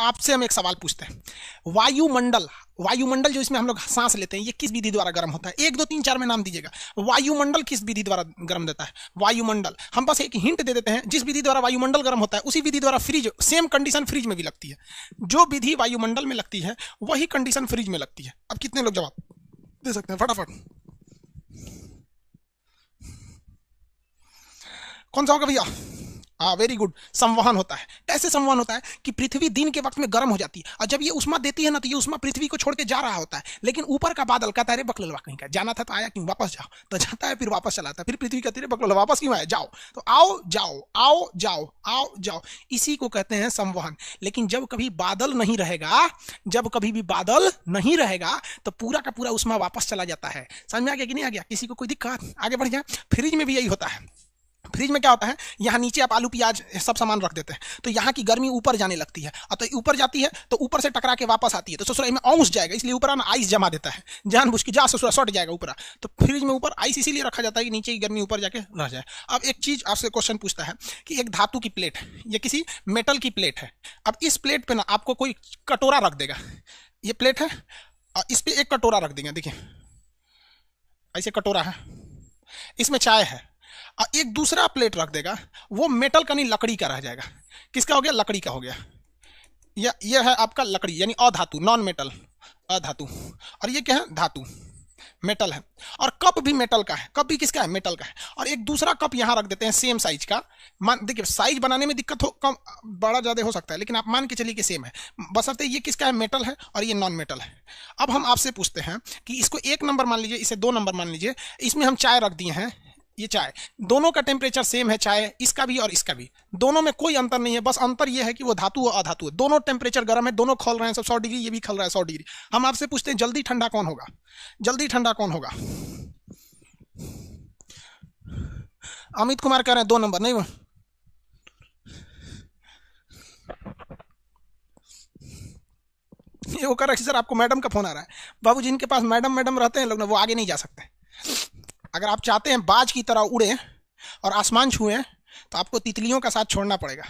आपसे हम एक सवाल पूछते हैं वायुमंडल वायुमंडल जो इसमें हम लोग सांस लेते हैं ये किस विधि द्वारा गर्म होता है एक दो तीन चार में नाम दीजिएगा वायुमंडल किस विधि द्वारा गर्म देता है वायुमंडल हम बस एक हिंट दे देते हैं जिस विधि द्वारा वायुमंडल गर्म होता है उसी विधि द्वारा फ्रिज सेम कंडीशन फ्रिज में भी लगती है जो विधि वायुमंडल में लगती है वही कंडीशन फ्रिज में लगती है अब कितने लोग जवाब दे सकते हैं फटाफट कौन सा होगा भैया हाँ वेरी गुड संवहन होता है कैसे संवहन होता है कि पृथ्वी दिन के वक्त में गर्म हो जाती है और जब ये उष्मा देती है ना तो ये उष्मा पृथ्वी को छोड़ के जा रहा होता है लेकिन ऊपर का बादल कहता है बकललवा कहीं का जाना था तो आया क्यों वापस जाओ तो जाता है फिर वापस चला है फिर पृथ्वी कहती है बकलल वापस क्यों आया जाओ तो आओ जाओ आओ जाओ आओ जाओ इसी को कहते हैं संवहन लेकिन जब कभी बादल नहीं रहेगा जब कभी भी बादल नहीं रहेगा तो पूरा का पूरा उष्मा वापस चला जाता है समझ में आ गया कि नहीं आ गया किसी को कोई दिक्कत आगे बढ़ जाए फ्रिज में भी यही होता है फ्रिज में क्या होता है यहाँ नीचे आप आलू प्याज सब सामान रख देते हैं तो यहाँ की गर्मी ऊपर जाने लगती है और तो ऊपर जाती है तो ऊपर से टकरा के वापस आती है तो ससुराल में औंस जाएगा इसलिए ऊपर में आइस जमा देता है जान बुझ के जा ससुरा सट जाएगा ऊपर तो फ्रिज में ऊपर आइस इसीलिए रखा जाता है कि नीचे की गर्मी ऊपर जाके रह जाए अब एक चीज आपसे क्वेश्चन पूछता है कि एक धातु की प्लेट है या किसी मेटल की प्लेट है अब इस प्लेट पर ना आपको कोई कटोरा रख देगा ये प्लेट है और इस पर एक कटोरा रख देंगे देखिए ऐसे कटोरा है इसमें चाय है एक दूसरा प्लेट रख देगा वो मेटल का नहीं लकड़ी का रह जाएगा किसका हो गया लकड़ी का हो गया यह यह है आपका लकड़ी यानी अधातु नॉन मेटल अधातु और ये क्या है धातु मेटल है और कप भी मेटल का है कप भी किसका है मेटल का है और एक दूसरा कप यहाँ रख देते हैं सेम साइज का मान देखिए साइज बनाने में दिक्कत हो कम बड़ा ज़्यादा हो सकता है लेकिन आप मान के चलिए कि सेम है बसरते तो ये किसका है मेटल है और ये नॉन मेटल है अब हम आपसे पूछते हैं कि इसको एक नंबर मान लीजिए इसे दो नंबर मान लीजिए इसमें हम चाय रख दिए हैं ये चाय दोनों का टेम्परेचर सेम है चाय इसका भी और इसका भी दोनों में कोई अंतर नहीं है बस अंतर यह है कि वो धातु और अधातु है दोनों टेम्परेचर गर्म है दोनों खोल रहे हैं सब सौ डिग्री ये भी खल रहा है सौ डिग्री हम आपसे पूछते हैं जल्दी ठंडा कौन होगा जल्दी ठंडा कौन होगा अमित कुमार कह रहे हैं दो नंबर नहीं ये वो कर रहे सर आपको मैडम का फोन आ रहा है बाबू जिनके पास मैडम मैडम रहते हैं लोग ना वो आगे नहीं जा सकते अगर आप चाहते हैं बाज की तरह उड़े और आसमान छुए तो आपको तितलियों का साथ छोड़ना पड़ेगा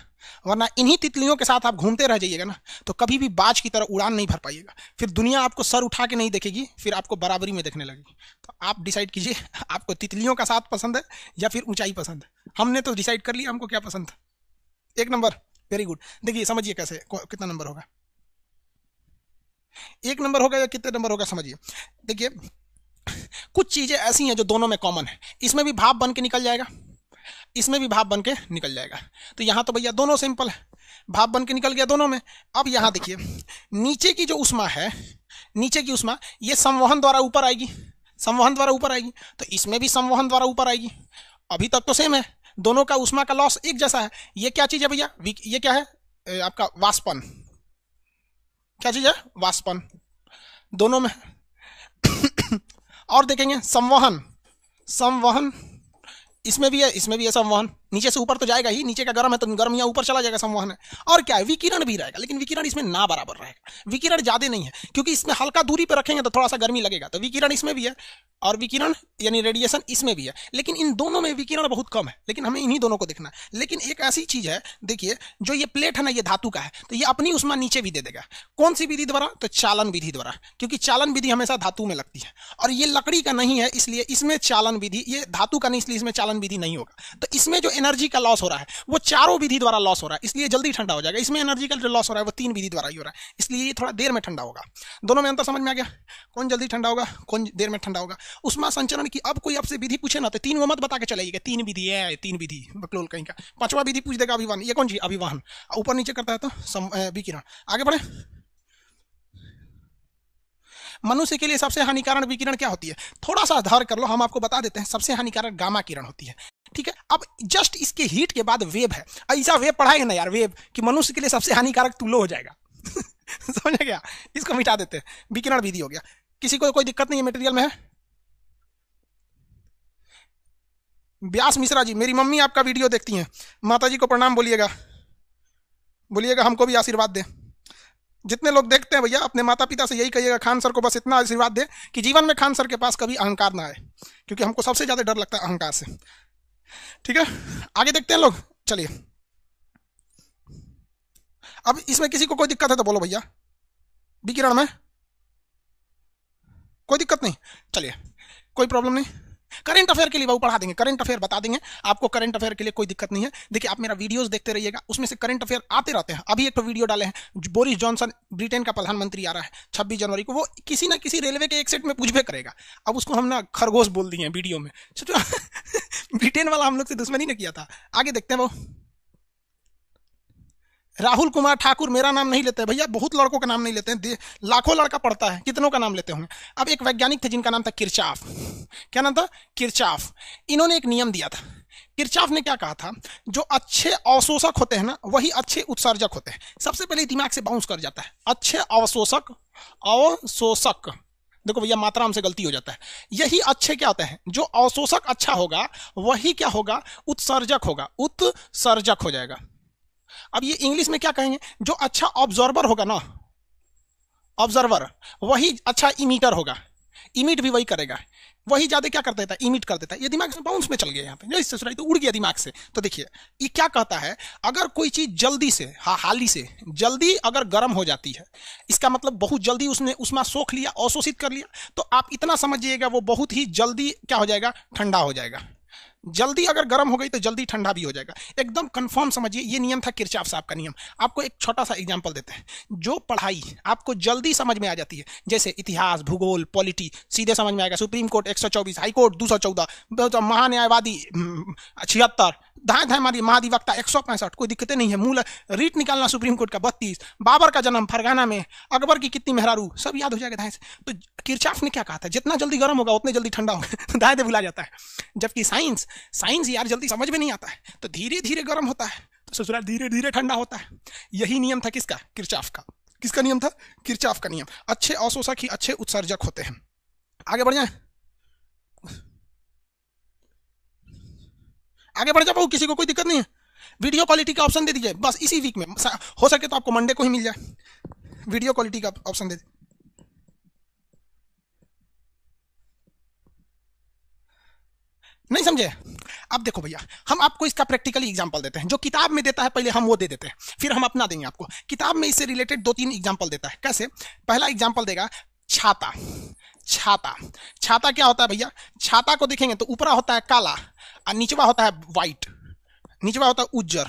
वरना इन्हीं तितलियों के साथ आप घूमते रह जाइएगा ना तो कभी भी बाज की तरह उड़ान नहीं भर पाइएगा फिर दुनिया आपको सर उठा के नहीं देखेगी फिर आपको बराबरी में देखने लगेगी तो आप डिसाइड कीजिए आपको तितलियों का साथ पसंद है या फिर ऊंचाई पसंद है हमने तो डिसाइड कर लिया हमको क्या पसंद था एक नंबर वेरी गुड देखिए समझिए कैसे कितना नंबर होगा एक नंबर होगा या कितने नंबर होगा समझिए देखिए कुछ चीज़ें ऐसी हैं जो दोनों में कॉमन है इसमें भी भाप बन के निकल जाएगा इसमें भी भाप बन के निकल जाएगा तो यहाँ तो भैया दोनों सिंपल है भाप बन के निकल गया दोनों में अब यहाँ देखिए नीचे की जो उष्मा है नीचे की उष्मा ये संवहन द्वारा ऊपर आएगी संवहन द्वारा ऊपर आएगी तो इसमें भी संवहन द्वारा ऊपर आएगी अभी तक तो सेम है दोनों का उष्मा का लॉस एक जैसा है ये क्या चीज़ है भैया ये क्या है आपका वाष्पन क्या चीज़ है वाष्पन दोनों में और देखेंगे संवहन संवहन इसमें भी है इसमें भी है संवहन नीचे से ऊपर तो जाएगा ही नीचे का गर्म है तो गर्म या ऊपर चला जाएगा संवहन है और क्या है विकिरण भी रहेगा लेकिन विकिरण इसमें ना बराबर रहेगा विकिरण ज्यादा नहीं है क्योंकि इसमें हल्का दूरी पर रखेंगे तो थोड़ा सा गर्मी लगेगा तो विकिरण इसमें भी है और विकिरण यानी रेडिएशन इसमें भी है लेकिन इन दोनों में विकिरण बहुत कम है लेकिन हमें इन्हीं दोनों को देखना है लेकिन एक ऐसी चीज है देखिए जो ये प्लेट है ना ये धातु का है तो ये अपनी उसमें नीचे भी दे देगा कौन सी विधि द्वारा तो चालन विधि द्वारा क्योंकि चालन विधि हमेशा धातु में लगती है और ये लकड़ी का नहीं है इसलिए इसमें चालन विधि ये धातु का नहीं इसलिए इसमें चालन विधि नहीं होगा तो इसमें जो एनर्जी का लॉस हो रहा है वो चारों विधि द्वारा लॉस हो रहा है इसलिए जल्दी ठंडा हो जाएगा इसमें एनर्जी का जो लॉस हो रहा है वो तीन विधि द्वारा ही हो रहा है इसलिए ये थोड़ा देर में ठंडा होगा दोनों में अंतर समझ में आ गया कौन जल्दी ठंडा होगा कौन देर में ठंडा होगा उष्मा संचरण की अब कोई आपसे विधि पूछे ना तो तीन वो मत बता के चलाइएगा तीन विधि है तीन विधि बकलोल कहीं का पांचवा विधि पूछ देगा अभिवाहन ये कौन जी अभिवाहन ऊपर नीचे करता है तो विकिरण आगे बढ़े मनुष्य के लिए सबसे हानिकारक विकिरण क्या होती है थोड़ा सा आधार कर लो हम आपको बता देते हैं सबसे हानिकारक गामा किरण होती है ठीक है अब जस्ट इसके हीट के बाद वेब है ऐसा वेब पढ़ाएंगे ना यार वेब कि मनुष्य के लिए सबसे हानिकारक तुलो हो जाएगा समझ गया इसको मिटा देते हैं विकिरण विधि हो गया किसी को कोई दिक्कत नहीं है मेटेरियल में है व्यास मिश्रा जी मेरी मम्मी आपका वीडियो देखती हैं माता जी को प्रणाम बोलिएगा बोलिएगा हमको भी आशीर्वाद दें जितने लोग देखते हैं भैया अपने माता पिता से यही कहिएगा खान सर को बस इतना आशीर्वाद दे कि जीवन में खान सर के पास कभी अहंकार ना आए क्योंकि हमको सबसे ज़्यादा डर लगता है अहंकार से ठीक है आगे देखते हैं लोग चलिए अब इसमें किसी को कोई दिक्कत है तो बोलो भैया विकिरण में कोई दिक्कत नहीं चलिए कोई प्रॉब्लम नहीं करंट अफेयर के लिए वो पढ़ा देंगे करंट अफेयर बता देंगे आपको करंट अफेयर के लिए कोई दिक्कत नहीं है देखिए आप मेरा वीडियोस देखते रहिएगा उसमें से करंट अफेयर आते रहते हैं अभी एक तो वीडियो डाले हैं बोरिस जॉनसन ब्रिटेन का प्रधानमंत्री आ रहा है छब्बीस जनवरी को वो किसी ना किसी रेलवे के एक सेट में पूछ भी करेगा अब उसको हम ना खरगोश बोल दिए हैं वीडियो में ब्रिटेन वाला हम लोग से दुश्मनी ने किया था आगे देखते हैं वो राहुल कुमार ठाकुर मेरा नाम नहीं लेते भैया बहुत लड़कों का नाम नहीं लेते हैं लाखों लड़का पढ़ता है कितनों का नाम लेते होंगे अब एक वैज्ञानिक थे जिनका नाम था किरचाफ क्या नाम था किरचाफ इन्होंने एक नियम दिया था किरचाफ ने क्या कहा था जो अच्छे अवशोषक होते हैं ना वही अच्छे उत्सर्जक होते हैं सबसे पहले दिमाग से बाउंस कर जाता है अच्छे अवशोषक अवशोषक देखो भैया मात्रा हमसे गलती हो जाता है यही अच्छे क्या होते हैं जो अवशोषक अच्छा होगा वही क्या होगा उत्सर्जक होगा उत्सर्जक हो जाएगा अब ये इंग्लिश में क्या कहेंगे जो अच्छा ऑब्जर्वर होगा ना ऑब्जर्वर वही अच्छा इमीटर होगा इमिट भी वही करेगा वही ज्यादा क्या कर देता है इमिट कर देता है ये दिमाग में बाउंस में चल गया यहाँ पे इससे सुनाई तो उड़ गया दिमाग से तो देखिए ये क्या कहता है अगर कोई चीज जल्दी से हा हाली से जल्दी अगर गर्म हो जाती है इसका मतलब बहुत जल्दी उसने उसमें सोख लिया अवशोषित कर लिया तो आप इतना समझिएगा वो बहुत ही जल्दी क्या हो जाएगा ठंडा हो जाएगा जल्दी अगर गर्म हो गई तो जल्दी ठंडा भी हो जाएगा एकदम कंफर्म समझिए ये नियम था किरचाफ साहब का नियम आपको एक छोटा सा एग्जाम्पल देते हैं जो पढ़ाई आपको जल्दी समझ में आ जाती है जैसे इतिहास भूगोल पॉलिटी सीधे समझ में आएगा सुप्रीम कोर्ट एक सौ चौबीस हाईकोर्ट दो सौ चौदह मतलब महान्यायवादी हम्म, छिहत्तर धाए धाए माँ महाधिवक्ता एक सौ पैंसठ कोई दिक्कतें नहीं है मूल रीट निकालना सुप्रीम कोर्ट का बत्तीस बाबर का जन्म फरगाना में अकबर की कितनी मेहरारू सब याद हो जाएगा धाए से तो किरचाफ ने क्या कहा था जितना जल्दी गर्म होगा उतने जल्दी ठंडा होगा दाएँ दे भुला जाता है जबकि साइंस साइंस यार जल्दी समझ में नहीं आता है तो धीरे धीरे गर्म होता है तो ससुराल धीरे धीरे ठंडा होता है यही नियम था किसका किरचाफ का किसका नियम था किरचाफ का नियम अच्छे अवशोषक ही अच्छे उत्सर्जक होते हैं आगे बढ़ जाए आगे बढ़ जाओ किसी को कोई दिक्कत नहीं है वीडियो क्वालिटी का ऑप्शन दे दीजिए बस इसी वीक में हो सके तो आपको मंडे को ही मिल जाए वीडियो क्वालिटी का ऑप्शन दे दीजिए नहीं समझे अब देखो भैया हम आपको इसका प्रैक्टिकली एग्जांपल देते हैं जो किताब में देता है पहले हम वो दे देते हैं फिर हम अपना देंगे आपको किताब में इससे रिलेटेड दो तीन एग्जांपल देता है कैसे पहला एग्जांपल देगा छाता छाता छाता क्या होता है भैया छाता को देखेंगे तो ऊपरा होता है काला निचवा होता है वाइट निचवा होता है उज्जर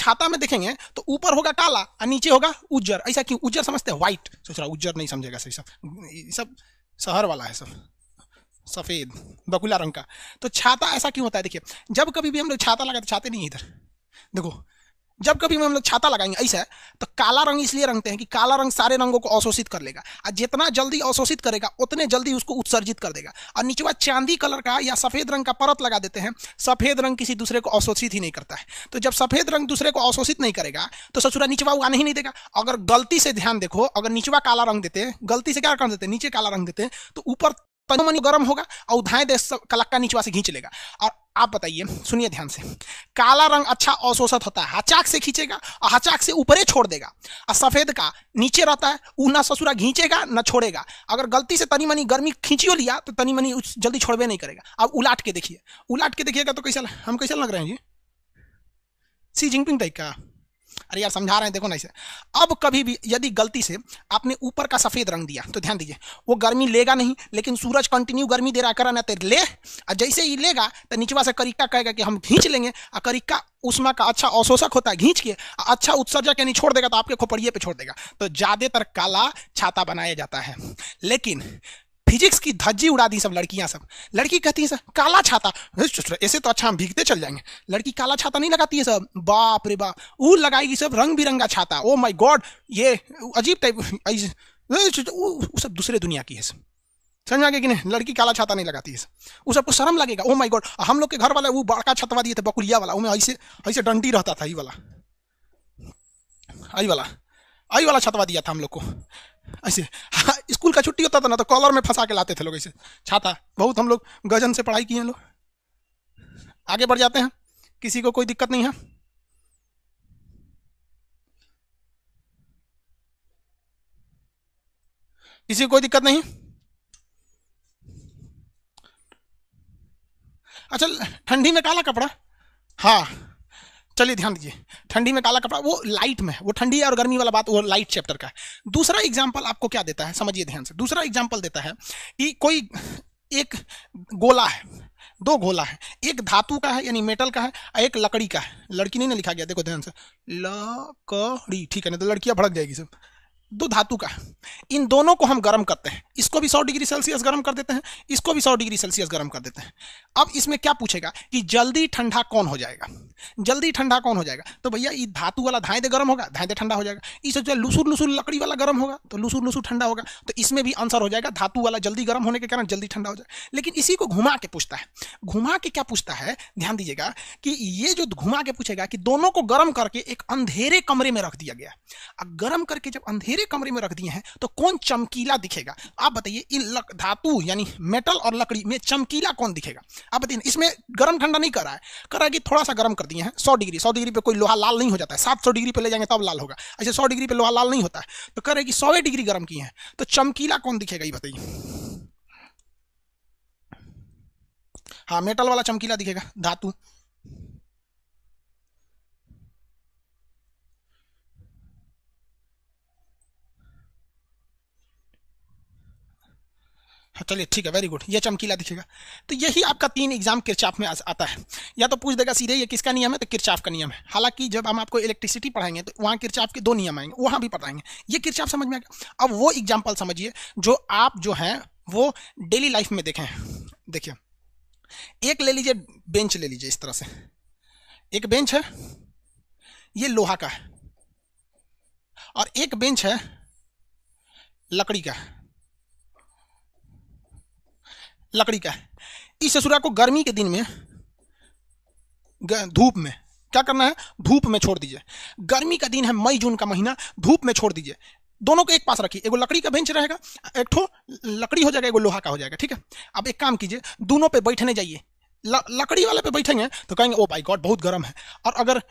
छाता में देखेंगे तो ऊपर होगा काला और नीचे होगा उज्जर ऐसा क्यों उज्जर समझते हैं व्हाइट सोच रहा उज्जर नहीं समझेगा सही सब सब शहर वाला है सब सफ़ेद बकुला रंग का तो छाता ऐसा क्यों होता है देखिए जब कभी भी हम लोग छाता लगाते छाते नहीं इधर देखो जब कभी हम लोग छाता लगाएंगे ऐसा तो काला रंग इसलिए रंगते हैं कि काला रंग सारे रंगों को अवशोषित कर लेगा और जितना जल्दी अवशोषित करेगा उतने जल्दी उसको उत्सर्जित कर देगा और निचवा चांदी कलर का या सफ़ेद रंग का परत लगा देते हैं सफ़ेद रंग किसी दूसरे को अवशोषित ही नहीं करता है तो जब सफ़ेद रंग दूसरे को अवशोषित नहीं करेगा तो ससुरा निचवा उगाने ही नहीं देगा अगर गलती से ध्यान देखो अगर नीचवा काला रंग देते हैं गलती से क्या कर देते हैं नीचे काला रंग देते हैं तो ऊपर तनुमनी गर्म होगा और धाएं देश का नीचवा से खींच लेगा और आप बताइए सुनिए ध्यान से काला रंग अच्छा अवशोषित होता है हचाक से खींचेगा और हचाक से ऊपरे छोड़ देगा और सफेद का नीचे रहता है वो ना ससुरा खींचेगा ना छोड़ेगा अगर गलती से तनी मनी गर्मी खींचियो लिया तो तनी मनी जल्दी छोड़बे नहीं करेगा अब उलाट के देखिए उलाट के देखिएगा तो कैसा हम कैसा लग रहे हैं जी सी जिनपिंग टाइप का अरे यार समझा रहे हैं देखो ना इसे अब कभी भी यदि गलती से आपने ऊपर का सफ़ेद रंग दिया तो ध्यान दीजिए वो गर्मी लेगा नहीं लेकिन सूरज कंटिन्यू गर्मी दे रहा करा ना तेरे ले और जैसे ही लेगा तो निचवा से करिक्का कहेगा कि हम खींच लेंगे और करिक्का उष्मा का अच्छा अवशोषक होता है घींच के अच्छा उत्सर्जक यानी छोड़ देगा तो आपके खोपड़िए पे छोड़ देगा तो ज़्यादातर काला छाता बनाया जाता है लेकिन फिजिक्स की धज्जी उड़ा दी सब लड़कियां सब लड़की कहती है सर काला छाता ऐसे तो अच्छा हम भीगते चल जाएंगे लड़की काला छाता नहीं लगाती है सर बाप रे बाप वो लगाएगी सब रंग बिरंगा छाता ओ माई गॉड ये अजीब टाइप सब दूसरे दुनिया की है सब समझ आ गया कि नहीं लड़की काला छाता नहीं लगाती है वो सबको शर्म लगेगा ओ माई गॉड हम लोग के घर वाला वो बड़का छतवा दिए थे बकुलिया वाला उसमें ऐसे ऐसे डंडी रहता था ये वाला आई वाला आई वाला छतवा दिया था हम लोग को ऐसे हाँ स्कूल का छुट्टी होता था ना तो कॉलर में फंसा के लाते थे लोग ऐसे छाता बहुत हम लोग गजन से पढ़ाई किए हैं लोग आगे बढ़ जाते हैं किसी को कोई दिक्कत नहीं है किसी को कोई दिक्कत नहीं अच्छा ठंडी में काला कपड़ा हाँ चलिए ध्यान दीजिए ठंडी में काला कपड़ा वो लाइट में है वो ठंडी और गर्मी वाला बात वो लाइट चैप्टर का है दूसरा एग्जाम्पल आपको क्या देता है समझिए ध्यान से दूसरा एग्जाम्पल देता है कि कोई एक गोला है दो गोला है एक धातु का है यानी मेटल का है और एक लकड़ी का है लड़की नहीं ना लिखा गया देखो ध्यान से लकड़ी ठीक है ना तो लड़कियां भड़क जाएगी सब दो धातु का इन दोनों को हम गर्म करते हैं इसको भी 100 डिग्री सेल्सियस गर्म कर देते हैं इसको भी 100 डिग्री सेल्सियस गर्म कर देते हैं अब इसमें क्या पूछेगा कि जल्दी ठंडा कौन हो जाएगा जल्दी ठंडा कौन हो जाएगा तो भैया ये धातु वाला दे गर्म होगा दे ठंडा हो जाएगा इस जो लुसुर लुसुर लकड़ी वाला गर्म होगा तो लुसुर लुसुर ठंडा होगा तो इसमें भी आंसर हो जाएगा धातु वाला जल्दी गर्म होने के कारण जल्दी ठंडा हो जाएगा लेकिन इसी को घुमा के पूछता है घुमा के क्या पूछता है ध्यान दीजिएगा कि ये जो घुमा के पूछेगा कि दोनों को गर्म करके एक अंधेरे कमरे में रख दिया गया गर्म करके जब अंधेरे मेरे कमरे में रख दिए हैं तो कौन चमकीला दिखेगा आप बताइए इन धातु यानी मेटल और लकड़ी में चमकीला कौन दिखेगा आप बताइए इसमें गर्म ठंडा नहीं करा है करा कि थोड़ा सा गर्म कर दिए हैं सौ डिग्री सौ डिग्री पर कोई लोहा लाल नहीं हो जाता है सात डिग्री पर ले जाएंगे तब लाल होगा ऐसे सौ डिग्री पर लोहा लाल नहीं होता है तो कह रहे कि सौ डिग्री गर्म किए हैं तो चमकीला कौन दिखेगा ये बताइए हाँ मेटल वाला चमकीला दिखेगा धातु हाँ चलिए ठीक है वेरी गुड ये चमकीला दिखेगा तो यही आपका तीन एग्जाम किरचाफ में आता है या तो पूछ देगा सीधे ये किसका नियम है तो किरचाफ का नियम है हालांकि जब हम आपको इलेक्ट्रिसिटी पढ़ाएंगे तो वहाँ किरचाफ के दो नियम आएंगे वहाँ भी पढ़ाएंगे ये किरचाफ समझ में आएगा अब वो एग्जाम्पल समझिए जो आप जो हैं वो डेली लाइफ में देखें देखिए एक ले लीजिए बेंच ले लीजिए इस तरह से एक बेंच है ये लोहा का है और एक बेंच है लकड़ी का है लकड़ी का है इस ससुरा को गर्मी के दिन में धूप में क्या करना है धूप में छोड़ दीजिए गर्मी का दिन है मई जून का महीना धूप में छोड़ दीजिए दोनों को एक पास रखिए एगो लकड़ी का बेंच रहेगा एक ठो लकड़ी हो जाएगा एगो लोहा का हो जाएगा ठीक है अब एक काम कीजिए दोनों पे बैठने जाइए लकड़ी वाले पे बैठेंगे तो कहेंगे ओ भाई गॉड बहुत गर्म है और अगर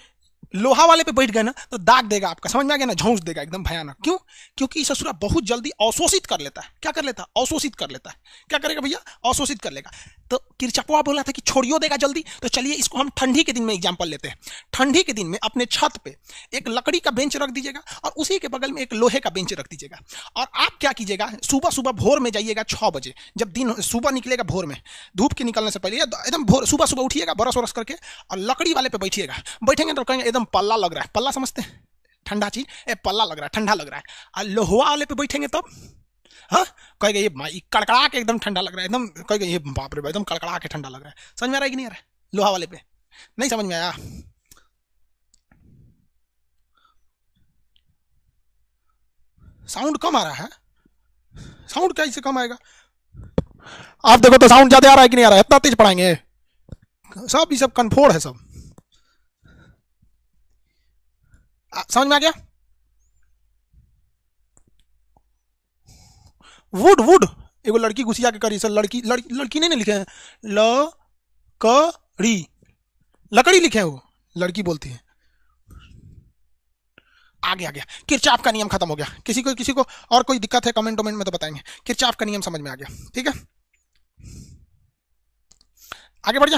लोहा वाले पे बैठ गए ना तो दाग देगा आपका समझ में आ गया ना झोंस देगा एकदम भयानक क्यों क्योंकि ससुरा बहुत जल्दी अवशोषित कर लेता है क्या कर लेता है अवशोषित कर लेता है क्या करेगा भैया अवशोषित कर लेगा तो किरचपुआ बोला था कि छोड़ियो देगा जल्दी तो चलिए इसको हम ठंडी के दिन में एग्जाम्पल लेते हैं ठंडी के दिन में अपने छत पे एक लकड़ी का बेंच रख दीजिएगा और उसी के बगल में एक लोहे का बेंच रख दीजिएगा और आप क्या कीजिएगा सुबह सुबह भोर में जाइएगा छः बजे जब दिन सुबह निकलेगा भोर में धूप के निकलने से पहले एकदम भोर सुबह सुबह उठिएगा बरस वरस करके और लकड़ी वाले पे बैठिएगा बैठेंगे तो कहेंगे एकदम पल्ला लग रहा है पल्ला समझते हैं ठंडा चीज ए पल्ला लग रहा है ठंडा लग रहा है आ लोहवा वाले पे बैठेंगे तब हाँ कह गए ये कड़कड़ा के एकदम ठंडा लग रहा है एकदम कह गए ये बाप रे एकदम कड़कड़ा के ठंडा लग रहा है समझ में आ रहा है कि नहीं आ रहा है लोहा वाले पे नहीं समझ में आया साउंड कम आ रहा है साउंड कैसे कम आएगा आप देखो तो साउंड ज्यादा आ रहा है कि नहीं आ रहा है इतना तेज पढ़ाएंगे सब ये सब कन्फोर्ड है सब समझ में आ गया वुड वुड एगो लड़की घुसिया के करी सर लड़की लड़की, लड़की नहीं ना लिखे हैं ल क री लकड़ी लिखे हैं वो लड़की बोलती है आगे आ गया किरचाप का नियम खत्म हो गया किसी को किसी को और कोई दिक्कत है कमेंट वमेंट में तो बताएंगे किरचाप का नियम समझ में आ गया ठीक है आगे बढ़ जा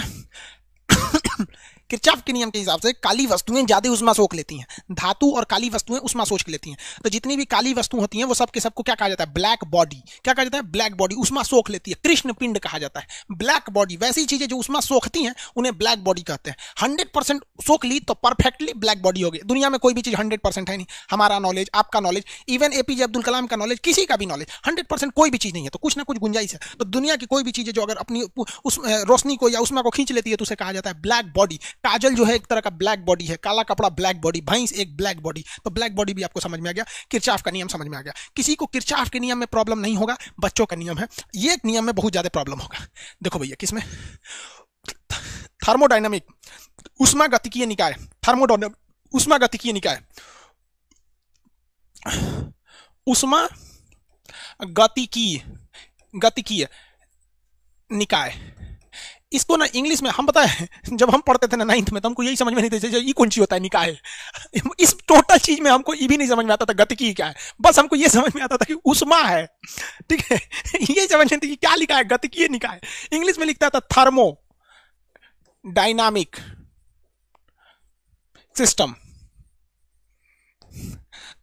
किरचाफ के नियम के हिसाब से काली वस्तुएं ज्यादा उष्मा सोख लेती हैं धातु और काली वस्तुएं उष्मा सोच लेती हैं तो जितनी भी काली वस्तु होती हैं वो सबके सबको क्या कहा जाता है ब्लैक बॉडी क्या कहा जाता है ब्लैक बॉडी उष्मा सोख लेती है कृष्ण पिंड कहा जाता है ब्लैक बॉडी वैसी चीजें जो उष्मा सोखती हैं उन्हें ब्लैक बॉडी कहते हैं हंड्रेड परसेंट सोख ली तो परफेक्टली ब्लैक बॉडी हो गई दुनिया में कोई भी चीज हंड्रेड परसेंट है नहीं हमारा नॉलेज आपका knowledge even APJ Abdul Kalam का नॉलेज किसी का भी नॉलेज हंड्रेड परसेंट कोई भी चीज नहीं है तो कुछ ना कुछ गुंजाइश है तो दुनिया की कोई भी चीजें जो अगर अपनी उस रोशनी को या उष्मा को खींच लेती है तो उसे कहा जाता है ब्लैक बॉडी काजल जो है एक तरह का ब्लैक बॉडी है काला कपड़ा ब्लैक बॉडी भैंस एक ब्लैक बॉडी तो ब्लैक बॉडी भी आपको समझ में आ गया किरचाफ का नियम समझ में आ गया किसी को किरचाफ के नियम में प्रॉब्लम नहीं होगा बच्चों का नियम है ये नियम में बहुत ज़्यादा प्रॉब्लम होगा देखो भैया किसमें थर्मोडाइनमिक उष्मा गतिकीय निकाय थर्मोडाइन उष्मा गतिकीय निकाय उष्मा गतिकीय गतिकीय निकाय इसको ना इंग्लिश में हम पता है जब हम पढ़ते थे ना नाइन्थ में तो हमको यही समझ में नहीं देते ये कौन चीज होता है निकाय इस टोटल चीज में हमको ये भी नहीं समझ में आता था गति की क्या है बस हमको ये समझ में आता था कि उष्मा है ठीक है ये समझ में कि क्या लिखा है गति की निकाय इंग्लिश में लिखता था thermodynamic system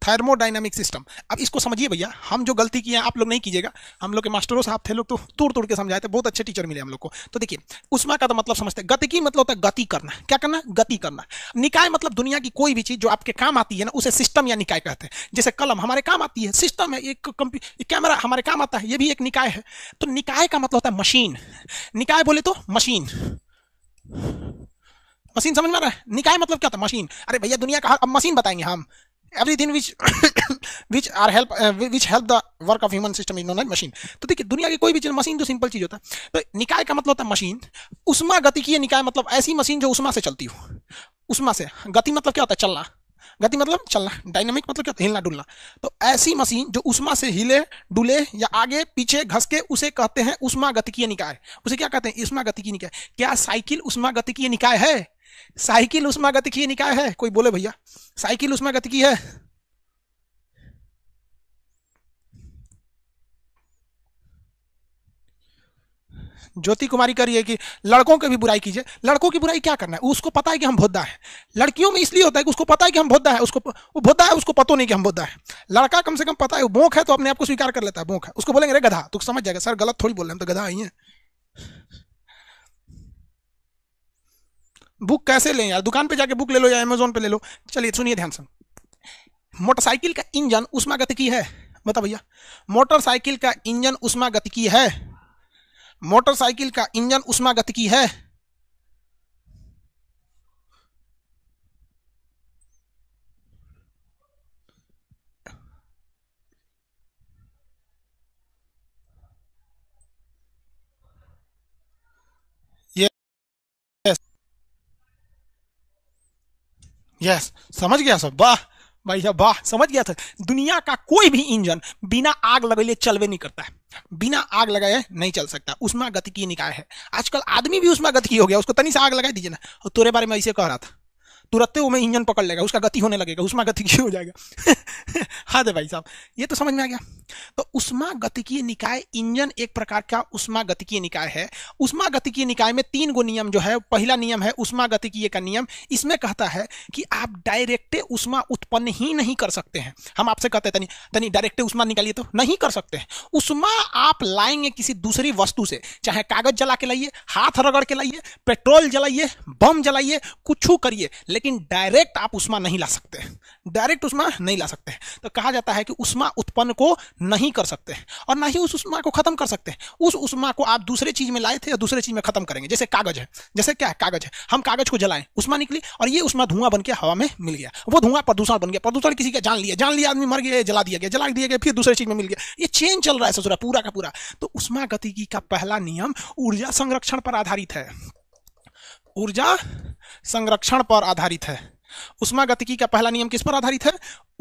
thermodynamic system अब इसको समझिए भैया हम जो गलती की है आप लोग नहीं कीजिएगा हम लोग के मास्टरों साहब थे लोग तो तोड़ तोड़ के समझाए थे बहुत अच्छे टीचर मिले हम लोग को तो देखिए उष्मा का तो मतलब समझते हैं की मतलब होता है गति करना क्या करना गति करना निकाय मतलब दुनिया की कोई भी चीज़ जो आपके काम आती है ना उसे सिस्टम या निकाय कहते हैं जैसे कलम हमारे काम आती है सिस्टम है एक कैमरा हमारे काम आता है ये भी एक निकाय है तो निकाय का मतलब होता है मशीन निकाय बोले तो मशीन मशीन समझ में आ रहा है निकाय मतलब क्या था मशीन अरे भैया दुनिया का अब मशीन बताएंगे हम everything which which are help which help the work of human system in known as machine तो देखिए दुनिया की कोई भी चीज मशीन तो सिंपल चीज होता है तो निकाय का मतलब होता है मशीन उषमा गति की निकाय मतलब ऐसी मशीन जो उष्मा से चलती हो उषमा से गति मतलब क्या होता है चलना गति मतलब चलना डायनामिक मतलब क्या होता है हिलना डुलना तो ऐसी मशीन जो उष्मा से हिले डुले या आगे पीछे घसके उसे कहते हैं उष्मा की निकाय उसे क्या कहते हैं गति की निकाय क्या साइकिल उषमा गति की निकाय है साइकिल उष्मा गतिकीय निकाय है कोई बोले भैया साइकिल उष्मा गतिकीय है ज्योति कुमारी करिए रही है कि लड़कों की भी बुराई कीजिए लड़कों की बुराई क्या करना है उसको पता है कि हम भोद्दा है लड़कियों में इसलिए होता है कि उसको पता है कि हम भोद्दा है उसको वो भोद्दा है उसको पता नहीं कि हम भोद्दा है लड़का कम से कम पता है वो बोंख है तो अपने आप को स्वीकार कर लेता है बोंख है उसको बोलेंगे अरे गधा तो समझ जाएगा सर गलत थोड़ी बोल रहे हैं तो गधा आई है बुक कैसे लें यार दुकान पे जाके बुक ले लो या अमेजोन पे ले लो चलिए सुनिए ध्यान से मोटरसाइकिल का इंजन उष्मा की है बता भैया मोटरसाइकिल का इंजन उष्मा की है मोटरसाइकिल का इंजन उष्मा की है यस समझ गया सब वाह भैया वाह समझ गया था दुनिया का कोई भी इंजन बिना आग लगैले चलवे नहीं करता है बिना आग लगाए नहीं चल सकता उसमें गति की निकाय है आजकल आदमी भी उसमें गति की हो गया उसको तनी से आग लगा दीजिए ना और तोरे बारे में ऐसे कह रहा था तुरंत वो में इंजन पकड़ लेगा उसका गति होने लगेगा उष्मा गतिकीय हो जाएगा हाँ दे भाई साहब ये तो समझ में आ गया तो उष्मा गतिकीय निकाय इंजन एक प्रकार का उष्मा गतिकीय निकाय है उष्मा गतिकीय निकाय में तीन गो नियम जो है पहला नियम है उष्मा गतिकीय का नियम इसमें कहता है कि आप डायरेक्टे उष्मा उत्पन्न ही नहीं कर सकते हैं हम आपसे कहते हैं तनी तनी डायरेक्टे उष्मा निकालिए तो नहीं कर सकते हैं उष्मा आप लाएंगे किसी दूसरी वस्तु से चाहे कागज जला के लाइए हाथ रगड़ के लाइए पेट्रोल जलाइए बम जलाइए कुछ करिए लेकिन डायरेक्ट आप उष्मा नहीं ला सकते डायरेक्ट उष्मा नहीं ला सकते तो कहा जाता है कि उष्मा उत्पन्न को नहीं कर सकते और ना ही उस उष्मा को खत्म कर सकते उस उष्मा को आप दूसरे चीज में लाए थे या दूसरे चीज में खत्म करेंगे जैसे कागज है जैसे क्या है कागज है हम कागज को जलाएं उष्मा निकली और ये उष्मा धुआं बन के हवा में मिल गया वो धुआं प्रदूषण बन गया प्रदूषण किसी का जान लिया जान लिया आदमी मर गया जला दिया गया जला दिया गया फिर दूसरे चीज में मिल गया ये चेन चल रहा है ससुरा पूरा का पूरा तो उष्मा गतिकी का पहला नियम ऊर्जा संरक्षण पर आधारित है ऊर्जा संरक्षण पर आधारित है उष्मा गतिकी का पहला नियम किस पर आधारित है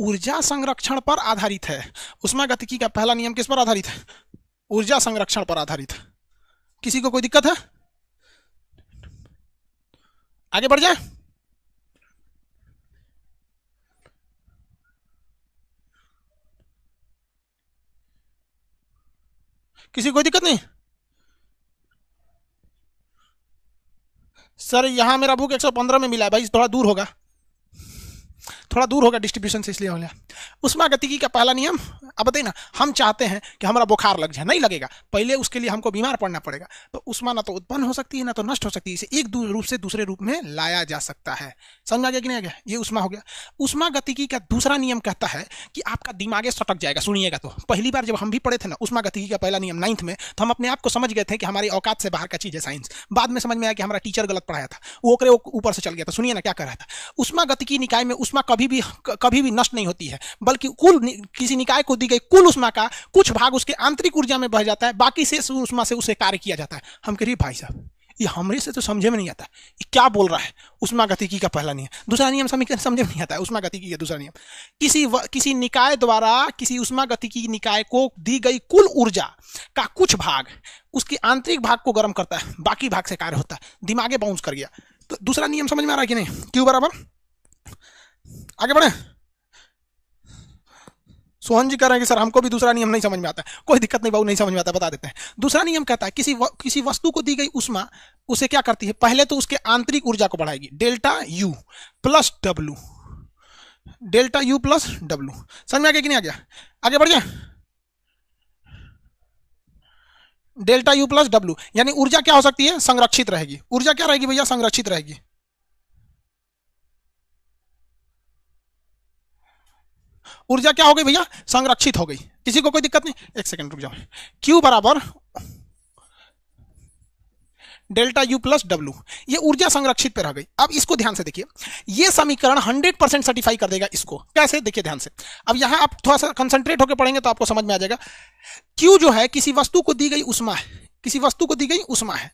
ऊर्जा संरक्षण पर आधारित है उष्मा गतिकी का पहला नियम किस पर आधारित है ऊर्जा संरक्षण पर आधारित किसी को कोई दिक्कत है आगे बढ़ जाए किसी को कोई दिक्कत नहीं सर यहाँ मेरा बुक 115 में मिला है भाई थोड़ा दूर होगा थोड़ा दूर होगा डिस्ट्रीब्यूशन से इसलिए हो गया गति गतिकी का पहला नियम अब बताइए ना हम चाहते हैं कि हमारा बुखार लग जाए नहीं लगेगा पहले उसके लिए हमको बीमार पड़ना पड़ेगा तो उष्मा ना तो उत्पन्न हो सकती है ना तो नष्ट हो सकती है इसे एक रूप से दूसरे रूप में लाया जा सकता है समझ आ गया कि नहीं आ गया ये उष्मा हो गया उष्मा गतिकी का दूसरा नियम कहता है कि आपका दिमागे सटक जाएगा सुनिएगा तो पहली बार जब हम भी पढ़े थे ना उष्मा गतिकी का पहला नियम नाइन्थ में तो हम अपने आप को समझ गए थे कि हमारी औकात से बाहर का चीज़ है साइंस बाद में समझ में आया कि हमारा टीचर गलत पढ़ाया था वो ओकरे ऊपर से चल गया था सुनिए ना क्या कर रहा था उष्मा गतिकी निकाय में उष्मा कभी भी कभी भी नष्ट नहीं होती है बल्कि कुल किसी निकाय को दी गई कुल उष्मा का कुछ भाग उसके आंतरिक ऊर्जा में बह जाता है बाकी शेष उष्मा से उसे कार्य किया जाता है हम कह रही भाई साहब ये हमरे से तो समझे में नहीं आता ये क्या बोल रहा है उष्मा गतिकी का पहला नियम दूसरा नियम समीकरण समझे में नहीं आता है उष्मा गतिकी का दूसरा नियम किसी व, किसी निकाय द्वारा किसी उष्मा गतिकी निकाय को दी गई कुल ऊर्जा का कुछ भाग उसके आंतरिक भाग को गर्म करता है बाकी भाग से कार्य होता है दिमागे बाउंस कर गया तो दूसरा नियम समझ में आ रहा है कि नहीं क्यू बराबर आगे बढ़े सोहन जी कह रहे हैं कि सर हमको भी दूसरा नियम नहीं समझ में आता कोई दिक्कत नहीं बाबू नहीं समझ में आता बता देते हैं दूसरा नियम कहता है किसी किसी वस्तु को दी गई उष्मा उसे क्या करती है पहले तो उसके आंतरिक ऊर्जा को बढ़ाएगी delta U plus W delta U plus W समझ में आ गया कि नहीं आ गया आगे बढ़ जाए डेल्टा यू प्लस डब्ल्यू यानी ऊर्जा क्या हो सकती है संरक्षित रहेगी ऊर्जा क्या रहेगी भैया संरक्षित रहेगी ऊर्जा क्या हो गई भैया संरक्षित हो गई किसी को कोई दिक्कत नहीं एक सेकेंड रुक जाओ क्यू बराबर डेल्टा यू प्लस डब्ल्यू ये ऊर्जा संरक्षित पर रह गई अब इसको ध्यान से देखिए ये समीकरण 100 परसेंट सर्टिफाई कर देगा इसको कैसे देखिए ध्यान से अब यहां आप थोड़ा सा कंसंट्रेट होकर पढ़ेंगे तो आपको समझ में आ जाएगा क्यू जो है किसी वस्तु को दी गई उष्मा है किसी वस्तु को दी गई उष्मा है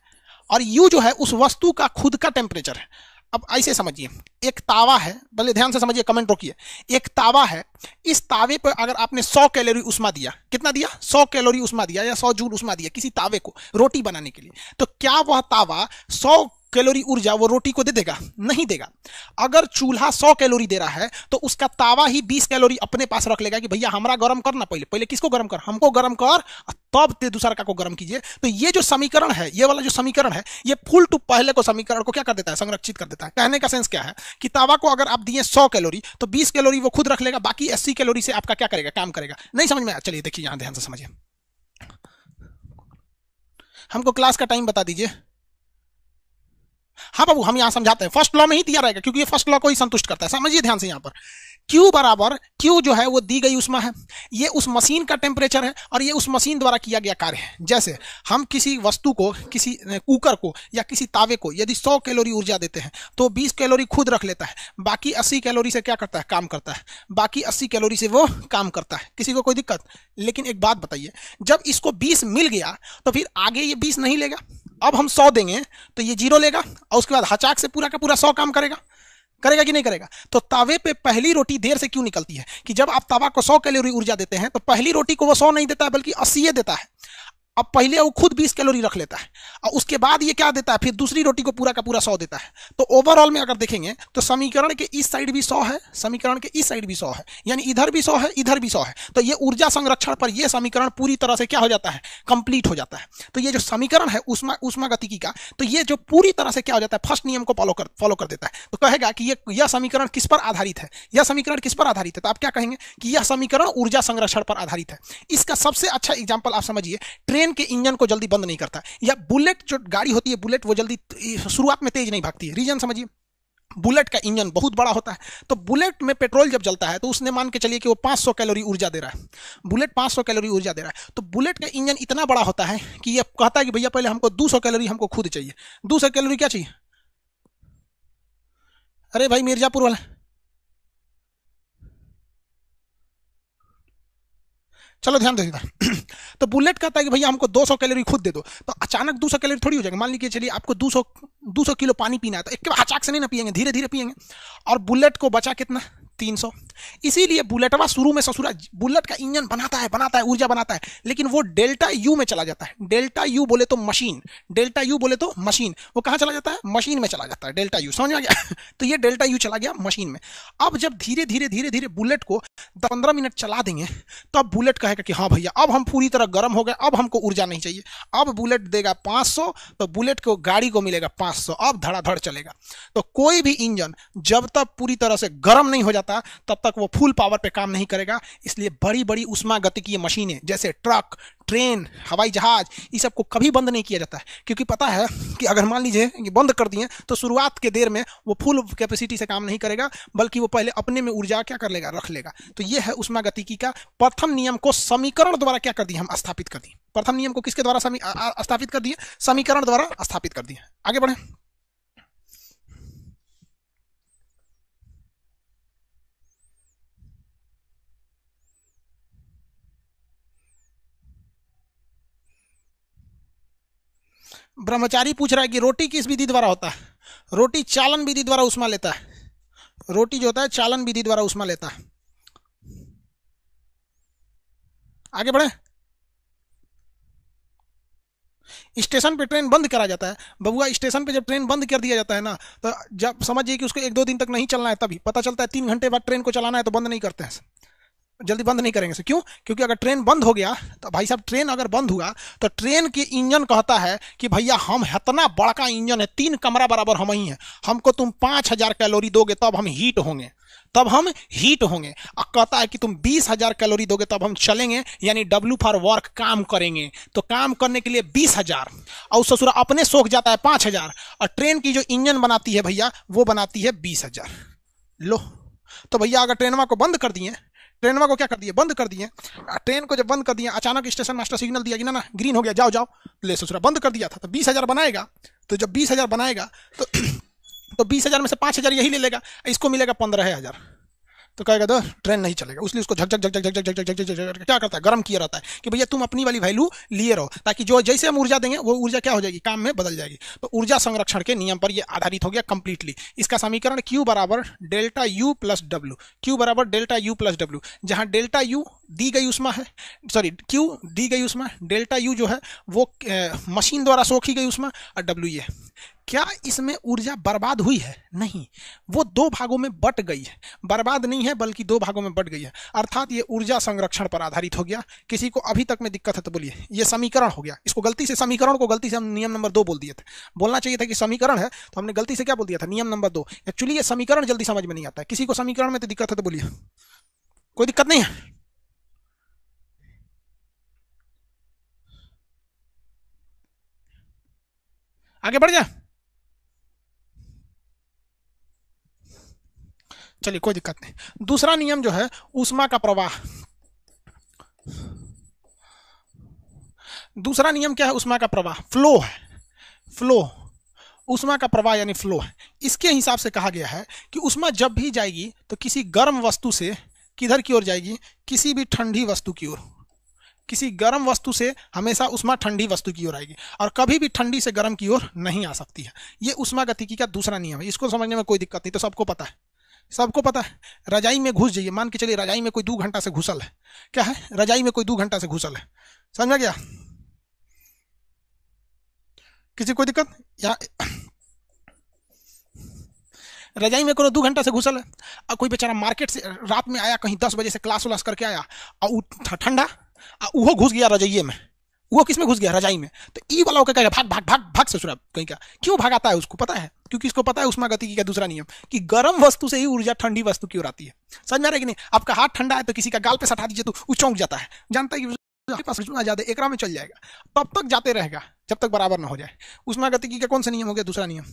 और यू जो है उस वस्तु का खुद का टेम्परेचर है अब ऐसे समझिए एक तावा है भले ध्यान से समझिए कमेंट रोकिए एक तावा है इस तावे पर अगर आपने 100 कैलोरी उष्मा दिया कितना दिया 100 कैलोरी उष्मा दिया या 100 जूल उष्मा दिया किसी तावे को रोटी बनाने के लिए तो क्या वह तावा 100 कैलोरी ऊर्जा वो रोटी को दे देगा नहीं देगा अगर चूल्हा सौ कैलोरी दे रहा है तो उसका तावा ही बीस कैलोरी अपने पास रख लेगा कि भैया हमारा गर्म करना पहले पहले किसको गर्म कर हमको गर्म कर तब ते दूसरा का को गर्म कीजिए तो ये जो समीकरण है ये वाला जो समीकरण है ये फुल टू पहले को समीकरण को क्या कर देता है संरक्षित कर देता है कहने का सेंस क्या है कि तावा को अगर आप दिए सौ कैलोरी तो बीस कैलोरी वो खुद रख लेगा बाकी अस्सी कैलोरी से आपका क्या करेगा काम करेगा नहीं समझ में चलिए देखिए यहाँ ध्यान से समझिए हमको क्लास का टाइम बता दीजिए हाँ बाबू हम यहाँ समझाते हैं फर्स्ट लॉ में ही दिया रहेगा क्योंकि ये फर्स्ट लॉ को ही संतुष्ट करता है समझिए ध्यान से यहाँ पर Q बराबर Q जो है वो दी गई उसमें है ये उस मशीन का टेम्परेचर है और ये उस मशीन द्वारा किया गया कार्य है जैसे हम किसी वस्तु को किसी कुकर को या किसी तावे को यदि 100 कैलोरी ऊर्जा देते हैं तो 20 कैलोरी खुद रख लेता है बाकी 80 कैलोरी से क्या करता है काम करता है बाकी 80 कैलोरी से वो काम करता है किसी को कोई दिक्कत लेकिन एक बात बताइए जब इसको बीस मिल गया तो फिर आगे ये बीस नहीं लेगा अब हम सौ देंगे तो ये जीरो लेगा और उसके बाद हचाक से पूरा का पूरा सौ काम करेगा करेगा कि नहीं करेगा तो तावे पे पहली रोटी देर से क्यों निकलती है कि जब आप तवा को सौ कैलोरी ऊर्जा देते हैं तो पहली रोटी को वो सौ नहीं देता है बल्कि अस्सी देता है अब पहले वो खुद बीस कैलोरी रख लेता है और उसके बाद ये क्या देता है फिर दूसरी रोटी को पूरा का पूरा सौ देता है तो ओवरऑल में अगर देखेंगे तो समीकरण के इस साइड भी सौ है समीकरण के इस साइड भी सौ है यानी इधर भी सौ है इधर भी सौ है तो ये ऊर्जा संरक्षण पर यह समीकरण पूरी तरह से क्या हो जाता है कंप्लीट हो जाता है तो ये जो समीकरण है उष्मा उष्मा गतिकी का तो ये जो पूरी तरह से क्या हो जाता है फर्स्ट नियम को फॉलो कर फॉलो कर देता है तो कहेगा कि ये यह समीकरण किस पर आधारित है यह समीकरण किस पर आधारित है तो आप क्या कहेंगे कि यह समीकरण ऊर्जा संरक्षण पर आधारित है इसका सबसे अच्छा एग्जाम्पल आप समझिए ट्रेन ट्रेन के इंजन को जल्दी बंद नहीं करता या बुलेट जो गाड़ी होती है बुलेट वो जल्दी शुरुआत में तेज नहीं भागती है रीजन समझिए बुलेट का इंजन बहुत बड़ा होता है तो बुलेट में पेट्रोल जब जलता है तो उसने मान के चलिए कि वो 500 कैलोरी ऊर्जा दे रहा है बुलेट 500 कैलोरी ऊर्जा दे रहा है तो बुलेट का इंजन इतना बड़ा होता है कि ये कहता है कि भैया पहले हमको 200 कैलोरी हमको खुद चाहिए 200 कैलोरी क्या चाहिए अरे भाई मिर्जापुर वाला चलो ध्यान दे देता तो बुलेट कहता है कि भैया हमको 200 कैलोरी खुद दे दो तो अचानक 200 कैलोरी थोड़ी हो जाएगी मान लीजिए चलिए आपको 200 200 किलो पानी पीना है तो एक के बाद अचाक से नहीं ना पिएंगे धीरे धीरे पिएंगे और बुलेट को बचा कितना सौ इसीलिए बुलेटवा शुरू में ससुरा बुलेट का इंजन बनाता है बनाता है ऊर्जा बनाता है लेकिन वो डेल्टा यू में चला जाता है डेल्टा यू बोले तो मशीन डेल्टा यू बोले तो मशीन वो कहाँ चला जाता है मशीन में चला जाता है डेल्टा यू समझ में आ गया तो ये डेल्टा यू चला गया मशीन में अब जब धीरे धीरे धीरे धीरे बुलेट को पंद्रह मिनट चला देंगे तो अब बुलेट कहेगा कि हाँ भैया अब हम पूरी तरह गर्म हो गए अब हमको ऊर्जा नहीं चाहिए अब बुलेट देगा सौ तो बुलेट को गाड़ी को मिलेगा सौ अब धड़ाधड़ चलेगा तो कोई भी इंजन जब तक पूरी तरह से गर्म नहीं हो जाता जाता तब तक वो फुल पावर पे काम नहीं करेगा इसलिए बड़ी बड़ी उष्मा गति की मशीनें जैसे ट्रक ट्रेन हवाई जहाज ये सब को कभी बंद नहीं किया जाता है क्योंकि पता है कि अगर मान लीजिए कि बंद कर दिए तो शुरुआत के देर में वो फुल कैपेसिटी से काम नहीं करेगा बल्कि वो पहले अपने में ऊर्जा क्या कर लेगा रख लेगा तो ये है उष्मा गतिकी का प्रथम नियम को समीकरण द्वारा क्या कर दिए हम स्थापित कर दिए प्रथम नियम को किसके द्वारा स्थापित कर दिए समीकरण द्वारा स्थापित कर दिए आगे बढ़े ब्रह्मचारी पूछ रहा है कि रोटी किस विधि द्वारा होता है रोटी चालन विधि द्वारा उष्मा लेता है रोटी जो होता है चालन विधि द्वारा उष्मा लेता है आगे बढ़े स्टेशन पे ट्रेन बंद करा जाता है बबुआ स्टेशन पे जब ट्रेन बंद कर दिया जाता है ना तो जब समझिए कि उसको एक दो दिन तक नहीं चलना है तभी पता चलता है तीन घंटे बाद ट्रेन को चलाना है तो बंद नहीं करते हैं जल्दी बंद नहीं करेंगे क्यों क्योंकि अगर ट्रेन बंद हो गया तो भाई साहब ट्रेन अगर बंद हुआ तो ट्रेन के इंजन कहता है कि भैया हम इतना बड़का इंजन है तीन कमरा बराबर हम ही हैं हमको तुम पाँच हज़ार कैलोरी दोगे तब हम हीट होंगे तब हम हीट होंगे और कहता है कि तुम बीस हज़ार कैलोरी दोगे तब हम चलेंगे यानी डब्ल्यू फॉर वर्क काम करेंगे तो काम करने के लिए बीस हज़ार और ससुरा अपने सोख जाता है पाँच हज़ार और ट्रेन की जो इंजन बनाती है भैया वो बनाती है बीस हज़ार लो तो भैया अगर ट्रेनवा को बंद कर दिए ट्रेनवा को क्या कर दिए बंद कर दिए ट्रेन को जब बंद कर दिया अचानक स्टेशन मास्टर सिग्नल दिया कि ना ना ग्रीन हो गया जाओ जाओ तो ले ससुरा बंद कर दिया था तो बीस हज़ार बनाएगा तो जब बीस हज़ार बनाएगा तो तो बीस हज़ार में से पाँच हज़ार यही ले लेगा इसको मिलेगा पंद्रह हज़ार तो कहेगा कहता ट्रेन नहीं चलेगा उसलिए उसको झकझक झकझक झकझक झकझक झकझक झकझक क्या करता है गर्म किया रहता है कि भैया तुम अपनी वाली वैल्यू लिए रहो ताकि जो जैसे हम ऊर्जा देंगे वो ऊर्जा क्या हो जाएगी काम में बदल जाएगी तो ऊर्जा संरक्षण के नियम पर यह आधारित हो गया कंप्लीटली इसका समीकरण क्यू बराबर delta U plus W Q बराबर डेल्टा यू प्लस डब्ल्यू जहाँ डेल्टा यू दी गई उष्मा है सॉरी क्यू दी गई उष्मा डेल्टा यू जो है वो मशीन द्वारा सोखी गई उष्मा और डब्ल्यू ये क्या इसमें ऊर्जा बर्बाद हुई है नहीं वो दो भागों में बट गई है बर्बाद नहीं है बल्कि दो भागों में बट गई है अर्थात ये ऊर्जा संरक्षण पर आधारित हो गया किसी को अभी तक में दिक्कत है तो बोलिए ये समीकरण हो गया इसको गलती से समीकरण को गलती से हम नियम नंबर दो बोल दिए थे बोलना चाहिए था कि समीकरण है तो हमने गलती से क्या बोल दिया था नियम नंबर दो एक्चुअली ये समीकरण जल्दी समझ में नहीं आता है किसी को समीकरण में तो दिक्कत है तो बोलिए कोई दिक्कत नहीं है आगे बढ़ जाए चलिए कोई दिक्कत नहीं दूसरा नियम जो है उष्मा का प्रवाह दूसरा नियम क्या है उष्मा का प्रवाह फ्लो है फ्लो उष्मा का प्रवाह यानी फ्लो है इसके हिसाब से कहा गया है कि उष्मा जब भी जाएगी तो किसी गर्म वस्तु से किधर की ओर जाएगी किसी भी ठंडी वस्तु की ओर किसी गर्म वस्तु से हमेशा उष्मा ठंडी वस्तु की ओर आएगी और कभी भी ठंडी से गर्म की ओर नहीं आ सकती है ये उष्मा गतिकी का दूसरा नियम है इसको समझने में कोई दिक्कत नहीं तो सबको पता है सबको पता है रजाई में घुस जाइए मान के चलिए रजाई में कोई दो घंटा से घुसल है क्या है रजाई में कोई दो घंटा से घुसल है समझा गया किसी कोई दिक्कत या रजाई में करो दो घंटा से घुसल है और कोई बेचारा मार्केट से रात में आया कहीं दस बजे से क्लास व्लास करके आया और ठंडा और वह घुस गया रजाइए में वो किसमें घुस गया रजाई में तो ई वाला होकर कहेगा भाग भाग भाग भाग ससुराल कहीं का क्यों भागाता है उसको पता है क्योंकि इसको पता है उसमें गति की क्या दूसरा नियम कि गर्म वस्तु से ही ऊर्जा ठंडी वस्तु की ओर आती है समझ में आ रहा है कि नहीं आपका हाथ ठंडा है तो किसी का गाल पे सटा दीजिए तो वो चौंक जाता है जानता है कि आपके पास उष्मा ज्यादा एकरा में चल जाएगा तब तक जाते रहेगा जब तक बराबर ना हो जाए उष्मा गतिकी का कौन सा नियम हो गया दूसरा नियम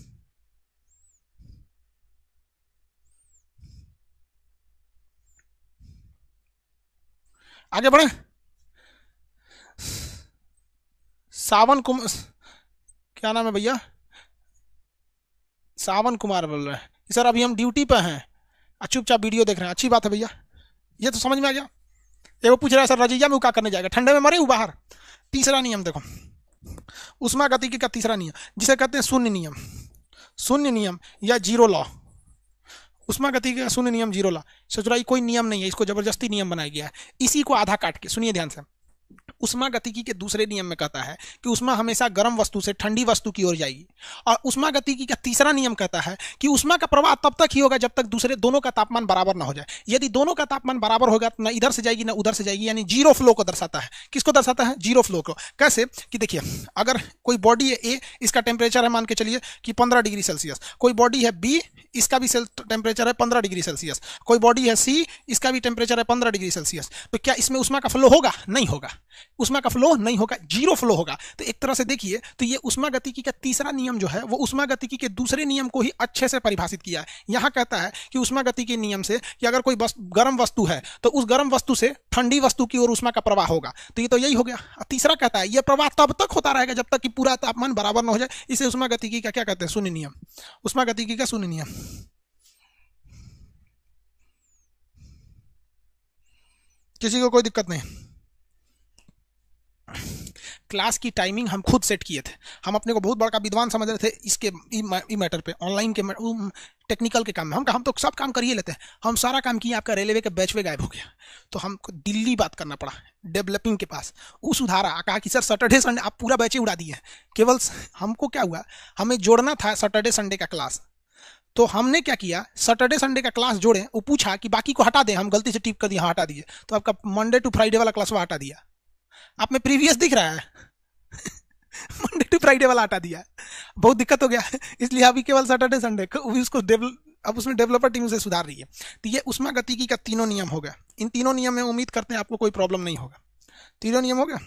आगे बढ़े सावन कुमार क्या नाम है भैया सावन कुमार बोल रहे हैं सर अभी हम ड्यूटी पर हैं चुपचाप वीडियो देख रहे हैं अच्छी बात है भैया ये तो समझ में आ गया वो पूछ रहा है सर रजैया में उका करने जाएगा ठंडे में मरे वो बाहर तीसरा नियम देखो उष्मा गति की का तीसरा नियम जिसे कहते हैं शून्य नियम शून्य नियम या जीरो लॉ उष्मा गति का शून्य नियम जीरो लॉ सोच रहा कोई नियम नहीं है इसको जबरदस्ती नियम बनाया गया है इसी को आधा काट के सुनिए ध्यान से उष्मा गतिकी के दूसरे नियम में कहता है कि उष्मा हमेशा गर्म वस्तु से ठंडी वस्तु की ओर जाएगी और उष्मा गतिकी का तीसरा नियम कहता है कि उष्मा का प्रवाह तब तक ही होगा जब तक दूसरे दोनों का तापमान बराबर ना हो जाए यदि दोनों का तापमान बराबर होगा तो ना इधर से जाएगी ना उधर से जाएगी यानी जीरो फ्लो को दर्शाता है किसको दर्शाता है जीरो फ्लो को कैसे कि देखिए अगर कोई बॉडी है ए इसका टेम्परेचर है मान के चलिए कि पंद्रह डिग्री सेल्सियस कोई बॉडी है बी इसका भी टेम्परेचर है पंद्रह डिग्री सेल्सियस कोई बॉडी है सी इसका भी टेम्परेचर है पंद्रह डिग्री सेल्सियस तो क्या इसमें उष्मा का फ्लो होगा नहीं होगा उष्मा का फ्लो नहीं होगा जीरो फ्लो होगा तो एक तरह से देखिए तो ये उष्मा गतिकी का तीसरा नियम जो है वो उष्मा गतिकी के दूसरे नियम को ही अच्छे से परिभाषित किया है यहाँ कहता है कि उष्मा गति के नियम से कि अगर कोई गर्म वस्तु है तो उस गर्म वस्तु से ठंडी वस्तु की ओर उष्मा का प्रवाह होगा तो ये तो यही हो गया तीसरा कहता है ये प्रवाह तब तक होता रहेगा जब तक कि पूरा तापमान बराबर न हो जाए इसे उष्मा गतिकी का क्या कहते हैं शून्य नियम उष्मा गतिकी का शून्य नियम किसी को कोई दिक्कत नहीं क्लास की टाइमिंग हम खुद सेट किए थे हम अपने को बहुत बड़ा विद्वान समझ रहे थे इसके ई मैटर पे ऑनलाइन के टेक्निकल के काम में हम हम तो सब काम कर ही लेते हैं हम सारा काम किए आपका रेलवे के बैच में गायब हो गया तो हमको दिल्ली बात करना पड़ा डेवलपिंग के पास वो सुधारा कहा कि सर सैटरडे संडे आप पूरा बैच ही उड़ा दिए केवल हमको क्या हुआ हमें जोड़ना था सैटरडे संडे का क्लास तो हमने क्या किया सैटरडे संडे का क्लास जोड़े वो पूछा कि बाकी को हटा दें हम गलती से टिप कर दिया हाँ, हटा दिए तो आपका मंडे टू फ्राइडे वाला क्लास वो हटा दिया आप में प्रीवियस दिख रहा है मंडे टू फ्राइडे वाला आटा दिया बहुत दिक्कत हो गया इसलिए अभी केवल सैटरडे संडे उसको अब उसमें डेवलपर टीम से सुधार रही है तो ये उष्मा गतिकी का तीनों नियम हो गया इन तीनों नियम में उम्मीद करते हैं आपको कोई प्रॉब्लम नहीं होगा तीनों नियम हो गया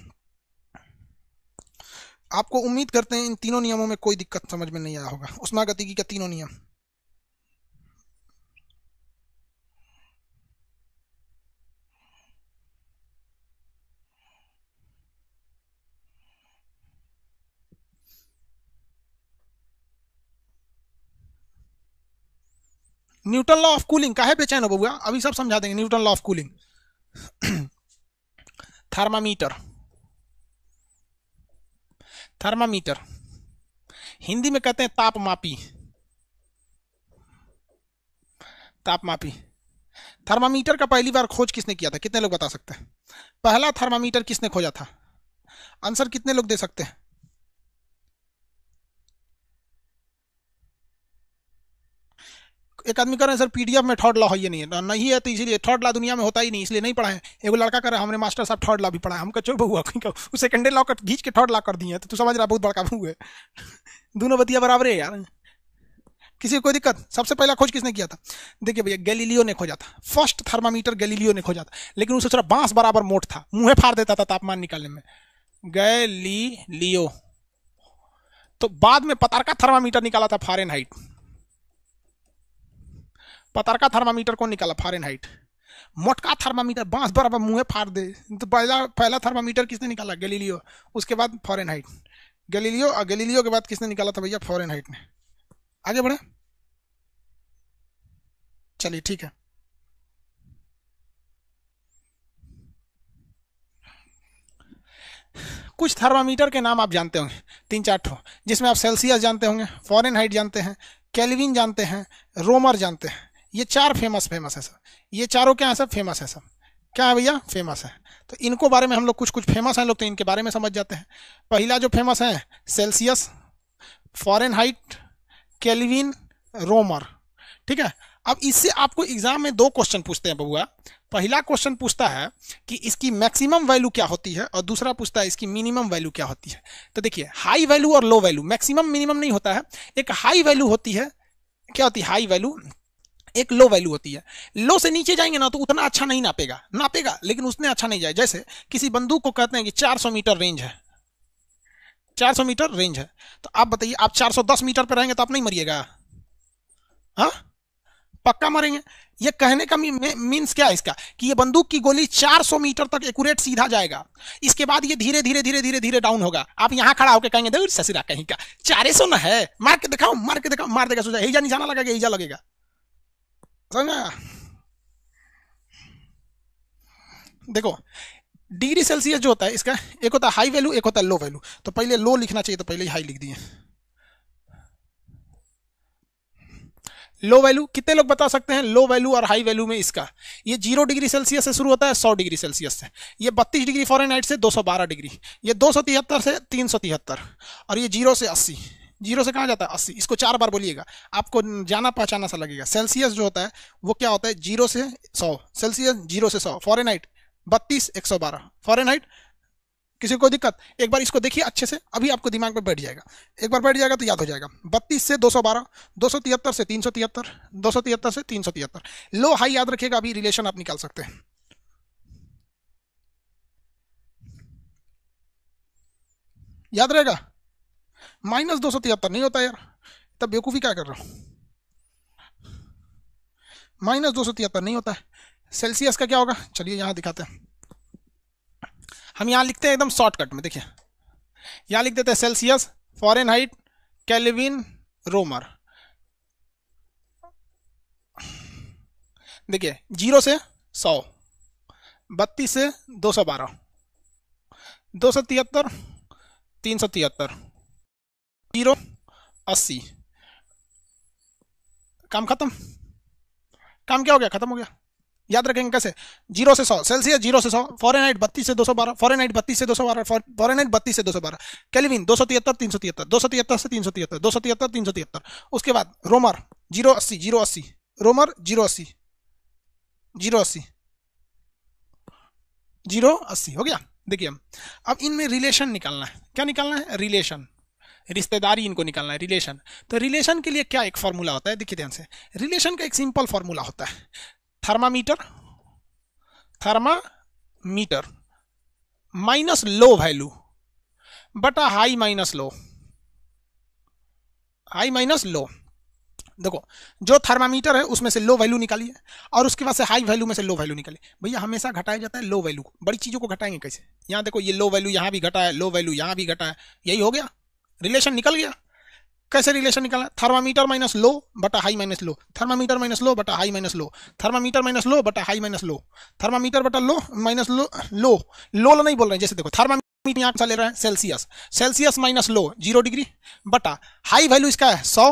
आपको उम्मीद करते हैं इन तीनों नियमों में कोई दिक्कत समझ में नहीं आया होगा उष्मा गतिकी का तीनों नियम न्यूटन लॉ ऑफ कूलिंग का है बेचैन हो बबुआ अभी सब समझा देंगे Newton law of cooling thermometer thermometer Hindi में कहते हैं तापमापी तापमापी थर्मामीटर का पहली बार खोज किसने किया था कितने लोग बता सकते हैं पहला थर्मामीटर किसने खोजा था आंसर कितने लोग दे सकते हैं एक आदमी कर रहे हैं सर पीडीएफ में थर्ड लॉ है ये नहीं है तो नहीं है तो इसलिए थर्ड लॉ दुनिया में होता ही नहीं इसलिए नहीं पढ़ा है एगो लड़का कर रहा है हमने मास्टर साहब थर्ड लॉ भी पढ़ा है हम कचो बहुआ कहीं सेकंड लॉ कर घींच के थर्ड लॉ कर दिए तो तू समझ रहा बहुत बड़का बहु है दोनों बतिया बराबर है यार किसी को कोई दिक्कत सबसे पहला खोज किसने किया था देखिए भैया गैलीलियो ने खोजा था फर्स्ट थर्मामीटर गैलीलियो ने खोजा था लेकिन उसे थोड़ा बांस बराबर मोट था मुंह फाड़ देता था तापमान निकालने में गैलीलियो तो बाद में पतार का थर्मामीटर निकाला था फारेनहाइट पतरका थर्मामीटर कौन निकाला हाइट मोटका थर्मामीटर बांस बराबर मुँह फाड़ दे तो पहला पहला थर्मामीटर किसने निकाला गलीलियो उसके बाद हाइट गलीलियो और गलीलियो के बाद किसने निकाला था भैया फॉरन हाइट ने आगे बढ़े चलिए ठीक है कुछ थर्मामीटर के नाम आप जानते होंगे तीन चार ठो जिसमें आप सेल्सियस जानते होंगे फॉरेन हाइट जानते हैं कैलविन जानते हैं रोमर जानते हैं ये चार फेमस फेमस है सर ये चारों क्या है सर फेमस है सर क्या है भैया फेमस है तो इनको बारे में हम लोग कुछ कुछ फेमस हैं लोग तो इनके बारे में समझ जाते हैं पहला जो फेमस है Celsius Fahrenheit Kelvin Reaumur ठीक है अब इससे आपको एग्जाम में दो क्वेश्चन पूछते हैं बबुआ पहला क्वेश्चन पूछता है कि इसकी मैक्सिमम वैल्यू क्या होती है और दूसरा पूछता है इसकी मिनिमम वैल्यू क्या होती है तो देखिए हाई वैल्यू और लो वैल्यू मैक्सिमम मिनिमम नहीं होता है एक हाई वैल्यू होती है क्या होती है हाई वैल्यू एक लो वैल्यू होती है लो से नीचे जाएंगे ना तो उतना अच्छा नहीं नापेगा नापेगा लेकिन उसने अच्छा नहीं जाए जैसे किसी बंदूक को कहते हैं कि 400 मीटर रेंज है 400 मीटर रेंज है तो आप बताइए आप 410 मीटर पर रहेंगे तो आप नहीं मरिएगा हाँ पक्का मरेंगे ये कहने का मीन्स क्या है इसका कि ये बंदूक की गोली 400 मीटर तक एकट सीधा जाएगा इसके बाद ये धीरे धीरे धीरे धीरे धीरे डाउन होगा आप यहाँ खड़ा होकर कहेंगे देव ससुरा कहीं का चारे सौ ना है मार के दिखाओ मार के दिखाओ मार देगा सोचा एजा निशाना लगेगा एजा लगेगा समझा देखो डिग्री सेल्सियस जो होता है इसका एक होता है हाई वैल्यू एक होता है लो वैल्यू तो पहले लो लिखना चाहिए तो पहले ही हाई लिख दिए लो वैल्यू कितने लोग बता सकते हैं लो वैल्यू और हाई वैल्यू में इसका ये जीरो डिग्री सेल्सियस से शुरू होता है सौ डिग्री सेल्सियस से ये बत्तीस डिग्री फॉरन से दो सौ बारह डिग्री ये दो सौ तिहत्तर से तीन सौ तिहत्तर और ये जीरो से अस्सी जीरो से कहाँ जाता है अस्सी इसको चार बार बोलिएगा आपको जाना पहचाना सा लगेगा सेल्सियस जो होता है वो क्या होता है जीरो से सौ सेल्सियस जीरो से सौ फॉरन हाइट बत्तीस एक सौ बारह फॉरन हाइट किसी को दिक्कत एक बार इसको देखिए अच्छे से अभी आपको दिमाग में बैठ जाएगा एक बार बैठ जाएगा तो याद हो जाएगा बत्तीस से दो सौ बारह दो सौ तिहत्तर से तीन सौ तिहत्तर दो सौ तिहत्तर से तीन सौ तिहत्तर लो हाई याद रखिएगा अभी रिलेशन आप निकाल सकते हैं याद रहेगा माइनस दो सौ तिहत्तर नहीं होता यार तब बेवकूफ़ी क्या कर रहा हूँ माइनस दो सौ तिहत्तर नहीं होता है सेल्सियस का क्या होगा चलिए यहाँ दिखाते हैं हम यहाँ लिखते हैं एकदम शॉर्टकट में देखिए यहाँ लिख देते हैं Celsius Fahrenheit Kelvin Reaumur देखिए जीरो से सौ बत्तीस से दो सौ बारह दो सौ तिहत्तर तीन सौ तिहत्तर जीरो अस्सी काम खत्म काम क्या हो गया खत्म हो गया याद रखेंगे कैसे जीरो से सौ सेल्सियस जीरो से सौ फॉरेनहाइट बत्तीस से दो सौ बारह आइट बत्तीस से दो सौ बारह फॉरेनहाइट बत्तीस से दो सौ बारह कैलिविन दो सौ तिहत्तर तीन सौ तिहत्तर दो सौ तिहत्तर से तीन सौ तिहत्तर दो सौ तिहत्तर तीन सौ तिहत्तर उसके बाद रोमर जीरो अस्सी जीरो अस्सी रोमर जीरो अस्सी जीरो अस्सी जीरो अस्सी हो गया देखिए हम अब इनमें रिलेशन निकालना है क्या निकालना है रिलेशन रिश्तेदारी इनको निकालना है रिलेशन तो रिलेशन के लिए क्या एक फॉर्मूला होता है देखिए ध्यान से रिलेशन का एक सिंपल फॉर्मूला होता है thermometer thermometer minus low value बटा high minus low high minus low देखो जो थर्मामीटर है उसमें से लो वैल्यू निकालिए और उसके बाद से हाई वैल्यू में से लो वैल्यू निकालिए भैया हमेशा घटाया जाता है लो वैल्यू बड़ी चीज़ों को घटाएंगे कैसे यहाँ देखो ये लो वैल्यू यहाँ भी घटा है लो वैल्यू यहाँ भी घटा है यही हो गया रिलेशन निकल गया कैसे रिलेशन निकाला थर्मामीटर माइनस लो बटा high minus low thermometer minus low बटा high minus low thermometer minus low बटा हाई माइनस लो थर्मामीटर बटा लो माइनस लो लो लो नहीं बोल रहे हैं जैसे देखो थर्मामीटर यहाँ से ले रहे हैं Celsius Celsius minus low zero degree बटा हाई वैल्यू इसका है सौ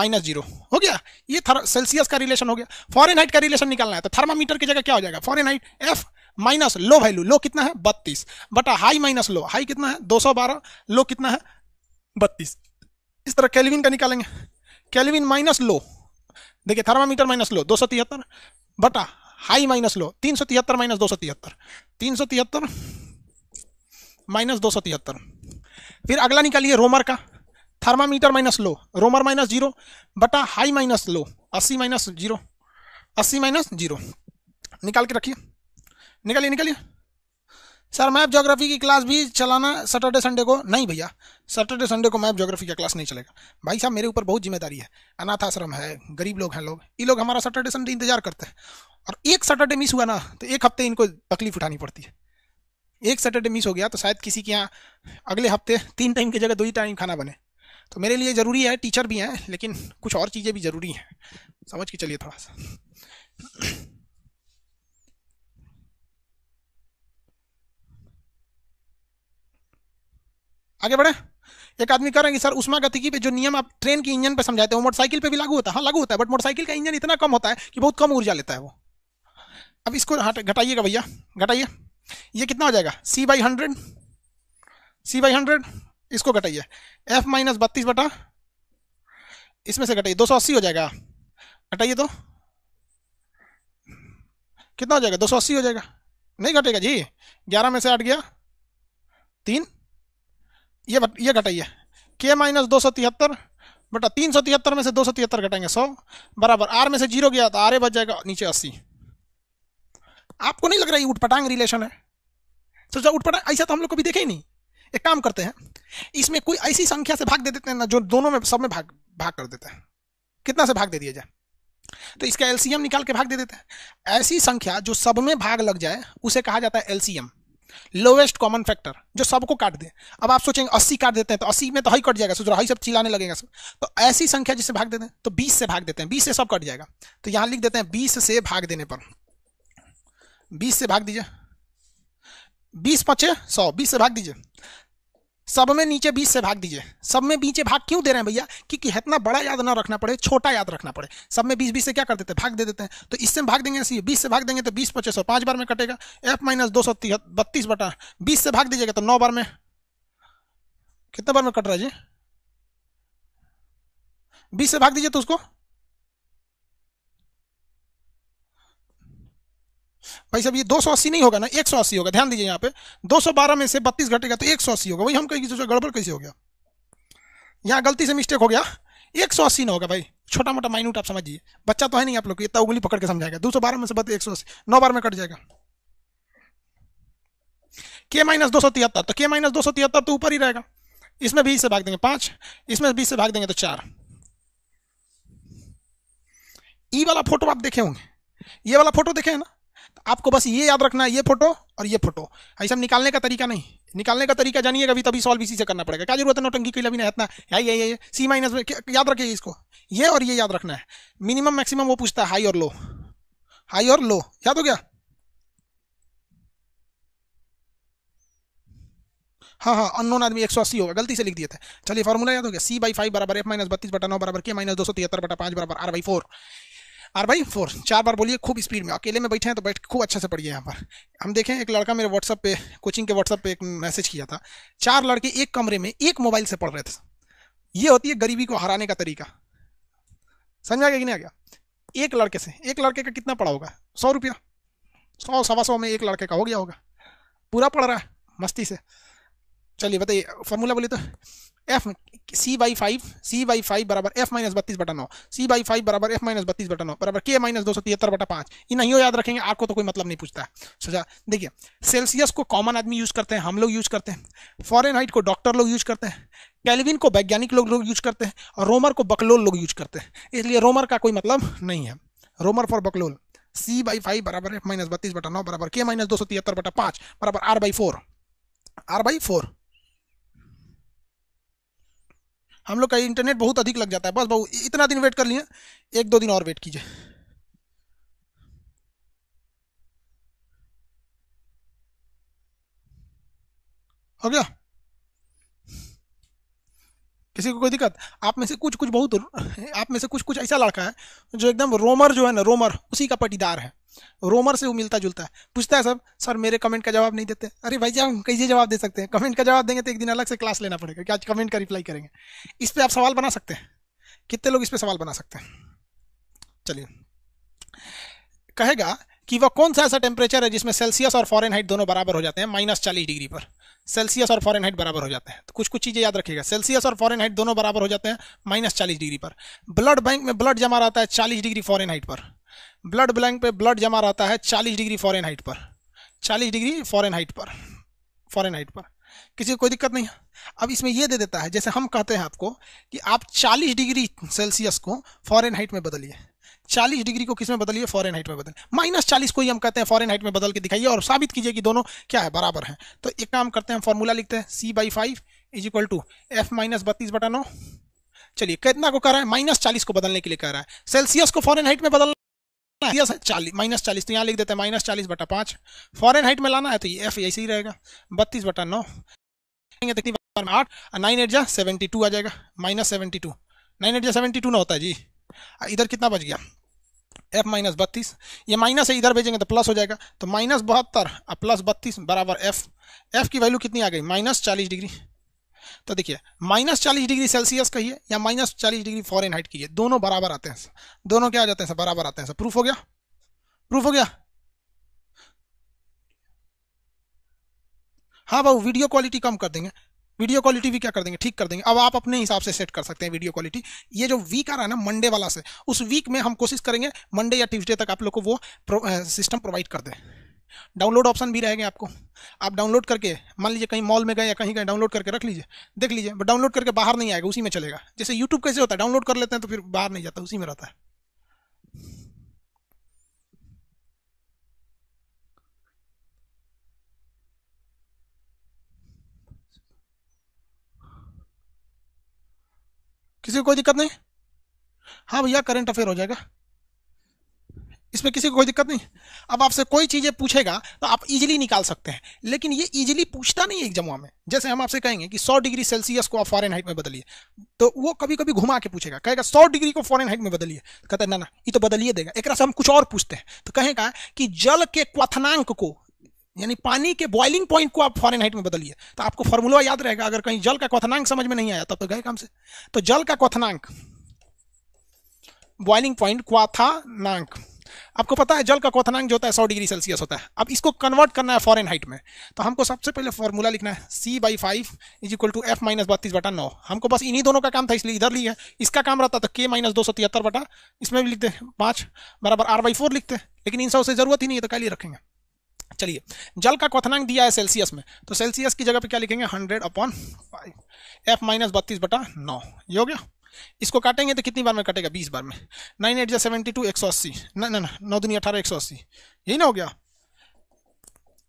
माइनस जीरो हो गया ये सेल्सियस का रिलेशन हो गया फॉरन हाइट का रिलेशन निकालना है तो थर्मामीटर की जगह क्या हो जाएगा Fahrenheit F minus low value low कितना है बत्तीस बटा हाई माइनस लो हाई कितना है दो लो कितना है बत्तीस इस तरह कैलविन का निकालेंगे कैलविन माइनस लो देखिए थर्मामीटर माइनस लो दो सौ तिहत्तर बटा हाई माइनस लो तीन सौ तिहत्तर माइनस दो सौ तिहत्तर तीन सौ तिहत्तर माइनस दो सौ तिहत्तर फिर अगला निकालिए रोमर का thermometer minus low Reaumur minus zero बटा हाई माइनस लो अस्सी माइनस जीरो अस्सी माइनस जीरो निकाल के रखिए निकालिए निकालिए सर मैप जोग्राफी की क्लास भी चलाना सैटरडे संडे को नहीं भैया सैटरडे संडे को मैप जोग्राफी का क्लास नहीं चलेगा भाई साहब मेरे ऊपर बहुत जिम्मेदारी है अनाथ आश्रम है गरीब लोग हैं लोग ये लोग हमारा सैटरडे संडे इंतजार करते हैं और एक सैटरडे मिस हुआ ना तो एक हफ्ते इनको तकलीफ उठानी पड़ती है एक सैटरडे मिस हो गया तो शायद किसी के यहाँ अगले हफ्ते तीन टाइम की जगह दो ही टाइम खाना बने तो मेरे लिए ज़रूरी है टीचर भी हैं लेकिन कुछ और चीज़ें भी ज़रूरी हैं समझ के चलिए थोड़ा सा आगे बढ़े एक आदमी कह रहे हैं कि सर उष्मा गतिकी पे जो नियम आप ट्रेन के इंजन पे समझाते हो मोटरसाइकिल पे भी लागू होता है हाँ लागू होता है बट मोटरसाइकिल का इंजन इतना कम होता है कि बहुत कम ऊर्जा लेता है वो अब इसको घटाइएगा भैया घटाइए ये कितना हो जाएगा C by hundred C by hundred इसको घटाइए एफ माइनस बत्तीस बटा इसमें से घटाइए दो सौ अस्सी हो जाएगा घटाइए तो कितना हो जाएगा दो सौ अस्सी हो जाएगा नहीं घटेगा जी ग्यारह में से आठ गया तीन ये बट ये घटाइए के माइनस दो सौ तिहत्तर बटा तीन सौ तिहत्तर में से दो सौ तिहत्तर घटाएंगे सौ बराबर आर में से जीरो गया तो आर ए बच जाएगा नीचे अस्सी आपको नहीं लग रहा ये उठपटांग रिलेशन है तो जब उठपटांग ऐसा तो हम लोग कभी देखे ही नहीं एक काम करते हैं इसमें कोई ऐसी संख्या से भाग दे देते हैं ना जो दोनों में सब में भाग भाग कर देते हैं कितना से भाग दे दिया जाए तो इसका एलसीएम निकाल के भाग दे देते हैं ऐसी संख्या जो सब में भाग लग जाए उसे कहा जाता है एलसीएम लोवेस्ट कॉमन फैक्टर जो सबको काट दे अब आप सोचेंगे अस्सी काट देते हैं तो अस्सी में तो हाई कट जाएगा सोच रहा हाई सब चिल्लाने लगेगा सब तो ऐसी संख्या जिसे भाग देते हैं तो बीस से भाग देते हैं बीस से सब कट जाएगा तो यहाँ लिख देते हैं बीस से भाग देने पर बीस से भाग दीजिए बीस पचे सौ बीस से भाग दीजिए सब में नीचे बीस से भाग दीजिए सब में नीचे भाग क्यों दे रहे हैं भैया क्योंकि इतना बड़ा याद ना रखना पड़े छोटा याद रखना पड़े सब में बीस बीस से क्या कर देते हैं भाग दे देते हैं तो इससे भाग देंगे ऐसे बीस से भाग देंगे तो बीस पच्चीस सौ पाँच बार में कटेगा एफ माइनस दो सौ बत्तीस बटा बीस से भाग दीजिएगा तो नौ बार में कितने बार में कट रहा है जी बीस से भाग दीजिए तो उसको भाई साहब ये दो सौ अस्सी नहीं होगा ना एक सौ अस्सी होगा ध्यान दीजिए यहाँ पे दो सौ बारह में से बत्तीस घटेगा तो एक सौ अस्सी होगा वही हम कहेंगे सोचो गड़बड़ कैसे हो गया यहाँ गलती से मिस्टेक हो गया एक सौ अस्सी ना होगा भाई छोटा मोटा माइनूट आप समझिए बच्चा तो है नहीं आप लोग को इतना उंगली पकड़ के समझाएगा दो सौ बारह में से बत्तीस एक सौ अस्सी नौ बार में कट जाएगा के माइनस दो सौ तिहत्तर तो के माइनस दो सौ तिहत्तर तो ऊपर ही रहेगा इसमें बीस से भाग देंगे पांच इसमें बीस से भाग देंगे तो चार ई वाला फोटो आप देखे होंगे ये वाला फोटो देखे हैं ना आपको बस ये याद रखना है ये फोटो और ये फोटो ऐसा निकालने का तरीका नहीं निकालने का तरीका जानिए कभी तभी सॉल्व इसी से करना पड़ेगा क्या जरूरत है नोटंकी की लवीना इतना है ये ये सी माइनस याद रखिए इसको ये और ये याद रखना है मिनिमम मैक्सिमम वो पूछता है हाई और लो हाई और लो याद हो गया हाँ हाँ अननोन आदमी एक सौ अस्सी होगा गलती से लिख दिए थे चलिए फॉर्मूला याद हो गया सी बाई फाइव बराबर एफ माइनस बत्तीस बटा नौ बराबर के माइनस दो सौ तिहत्तर बटा पाँच बराबर R by four R by four चार बार बोलिए खूब स्पीड में अकेले में बैठे हैं तो बैठ खूब अच्छे से पढ़िए यहाँ पर हम देखें एक लड़का मेरे व्हाट्सअप पे कोचिंग के व्हाट्सअप पे एक मैसेज किया था चार लड़के एक कमरे में एक मोबाइल से पढ़ रहे थे ये होती है गरीबी को हराने का तरीका समझ आ गया कि नहीं आ गया एक लड़के से एक लड़के का कितना पड़ा होगा सौ रुपया सौ सवा सौ में एक लड़के का हो गया होगा पूरा पढ़ रहा है मस्ती से चलिए बताइए फॉर्मूला बोलिए तो F C by five C by five बराबर एफ माइनस बत्तीस बटा नौ सी बाई फाइव बराबर एफ माइनस बत्तीस बटा नौ बराबर के माइनस दो सौ तिहत्तर बटा पाँच ये नहीं हो याद रखेंगे आपको तो कोई मतलब नहीं पूछता है सोचा देखिए सेल्सियस को कॉमन आदमी यूज करते हैं हम लोग यूज करते हैं फॉरन हाइट को डॉक्टर लोग यूज करते हैं कैलविन को वैज्ञानिक लोग लोग यूज करते हैं और रोमर को बकलोल लोग यूज करते हैं इसलिए रोमर का कोई मतलब नहीं है रोमर फॉर बकलोल सी बाई फाइव बराबर एफ माइनस बत्तीस बटा नौ बराबर के माइनस दो सौ तिहत्तर बटा पाँच बराबर R by four R by four हम लोग का इंटरनेट बहुत अधिक लग जाता है बस बहु इतना दिन वेट कर लिए एक दो दिन और वेट कीजिए हो गया किसी को कोई दिक्कत आप में से कुछ कुछ बहुत आप में से कुछ कुछ ऐसा लड़का है जो एकदम रोमर जो है ना रोमर उसी का पटीदार है रोमर से वो मिलता जुलता है पूछता है सब सर मेरे कमेंट का जवाब नहीं देते अरे भाई जी हम कैसे जवाब दे सकते हैं कमेंट का जवाब देंगे तो एक दिन अलग से क्लास लेना पड़ेगा क्या कमेंट का रिप्लाई करेंगे इस पर आप सवाल बना सकते हैं कितने लोग इस पर सवाल बना सकते हैं चलिए कहेगा कि वह कौन सा ऐसा टेम्परेचर है जिसमें सेल्सियस और फॉरन दोनों बराबर हो जाते हैं माइनस चालीस डिग्री पर सेल्सियस और फॉरन बराबर हो जाते हैं तो कुछ कुछ चीज़ें याद रखिएगा सेल्सियस और फॉरन दोनों बराबर हो जाते हैं माइनस चालीस डिग्री पर ब्लड बैंक में ब्लड जमा रहता है चालीस डिग्री फॉरन पर ब्लड बैंक पे ब्लड जमा रहता है चालीस डिग्री फॉरन हाइट पर चालीस डिग्री फॉरन हाइट पर फॉरन हाइट पर किसी को कोई दिक्कत नहीं है अब इसमें यह दे देता है जैसे हम कहते हैं आपको कि आप 40 डिग्री सेल्सियस को फॉरन हाइट में बदलिए चालीस डिग्री को किस में बदलिए फॉरन हाइट में बदल माइनस चालीस को ही हम कहते हैं फॉरन हाइट में बदल के दिखाइए और साबित कीजिए कि दोनों क्या है बराबर हैं तो एक काम करते हैं फॉर्मूला लिखते हैं C by five is equal to F minus बत्तीस बटा नौ चलिए कितना को कह रहा है माइनस चालीस को बदलने के लिए कह रहा है सेल्सियस को फॉरन हाइट में बदलना चालीस माइनस चालीस तो यहाँ लिख देते हैं माइनस चालीस बटा पाँच फॉरन हाइट में लाना है तो ये एफ ऐसे ही रहेगा बत्तीस बटा नौ आठ नाइन एट जा सेवेंटी टू आ जाएगा minus seventy two nine eight जा सेवेंटी टू ना होता है जी इधर कितना बच गया एफ माइनस बत्तीस ये माइनस है इधर भेजेंगे तो प्लस हो जाएगा तो माइनस बहत्तर और प्लस बत्तीस बराबर एफ एफ की वैल्यू कितनी आ गई माइनस चालीस डिग्री तो देखिए माइनस चालीस डिग्री सेल्सियस कहिए या माइनस चालीस डिग्री फॉरन हाइट कहिए दोनों बराबर आते हैं दोनों क्या आ जाते हैं बराबर आते हैं सर प्रूफ हो गया प्रूफ हो गया हाँ भाऊ वीडियो क्वालिटी कम कर देंगे वीडियो क्वालिटी भी क्या कर देंगे ठीक कर देंगे अब आप अपने हिसाब से सेट कर सकते हैं वीडियो क्वालिटी ये जो वीक आ रहा है ना मंडे वाला से उस वीक में हम कोशिश करेंगे मंडे या ट्यूजडे तक आप लोग को वो सिस्टम प्रोवाइड कर दें डाउनलोड ऑप्शन भी रहेगा आपको आप डाउनलोड करके मान लीजिए कहीं मॉल में गए या कहीं गए डाउनलोड करके रख लीजिए देख लीजिए बट डाउनलोड करके बाहर नहीं आएगा उसी में चलेगा जैसे यूट्यूब कैसे होता है डाउनलोड कर लेते हैं तो फिर बाहर नहीं जाता उसी में रहता है किसी को कोई दिक्कत नहीं हाँ भैया करंट अफेयर हो जाएगा इसमें किसी को कोई दिक्कत नहीं अब आपसे कोई चीज़ें पूछेगा तो आप इजीली निकाल सकते हैं लेकिन ये इजीली पूछता नहीं है जमुआ में जैसे हम आपसे कहेंगे कि 100 डिग्री सेल्सियस को आप फॉरन हाइट में बदलिए तो वो कभी कभी घुमा के पूछेगा कहेगा 100 डिग्री को फॉरन हाइट में बदलिए तो कहते हैं ना ना ये तो बदलिए देगा एक से हम कुछ और पूछते हैं तो कहेगा कि जल के क्वथनांक को यानी पानी के बॉइलिंग पॉइंट को आप फॉरन हाइट में बदलिए तो आपको फॉर्मूला याद रहेगा अगर कहीं जल का क्वथनांक समझ में नहीं आया तब तो गए काम से तो जल का क्वथनांक बॉइलिंग पॉइंट क्वाथानांक आपको पता है जल का क्वथनांक जो होता है सौ डिग्री सेल्सियस होता है अब इसको कन्वर्ट करना है फॉरन हाइट में तो हमको सबसे पहले फॉर्मूला लिखना है C by five is equal to F minus बत्तीस बटा नौ हमको बस इन्हीं दोनों का काम था इसलिए इधर लिया इसका काम रहता था के माइनस दो सौ तिहत्तर बटा इसमें भी लिखते हैं पाँच बराबर आर बाई फोर लिखते हैं लेकिन इन सौ से जरूरत ही नहीं है तो क्या लिए रखेंगे चलिए जल का क्वथनांक दिया है सेल्सियस में तो सेल्सियस की जगह पे क्या लिखेंगे hundred upon five F minus बत्तीस बटा नौ ये हो गया इसको काटेंगे तो कितनी बार में कटेगा बीस बार में नाइन एट जै सेवेंटी टू एक सौ अस्सी ना ना नौ दुनिया अठारह एक सौ अस्सी यही ना हो गया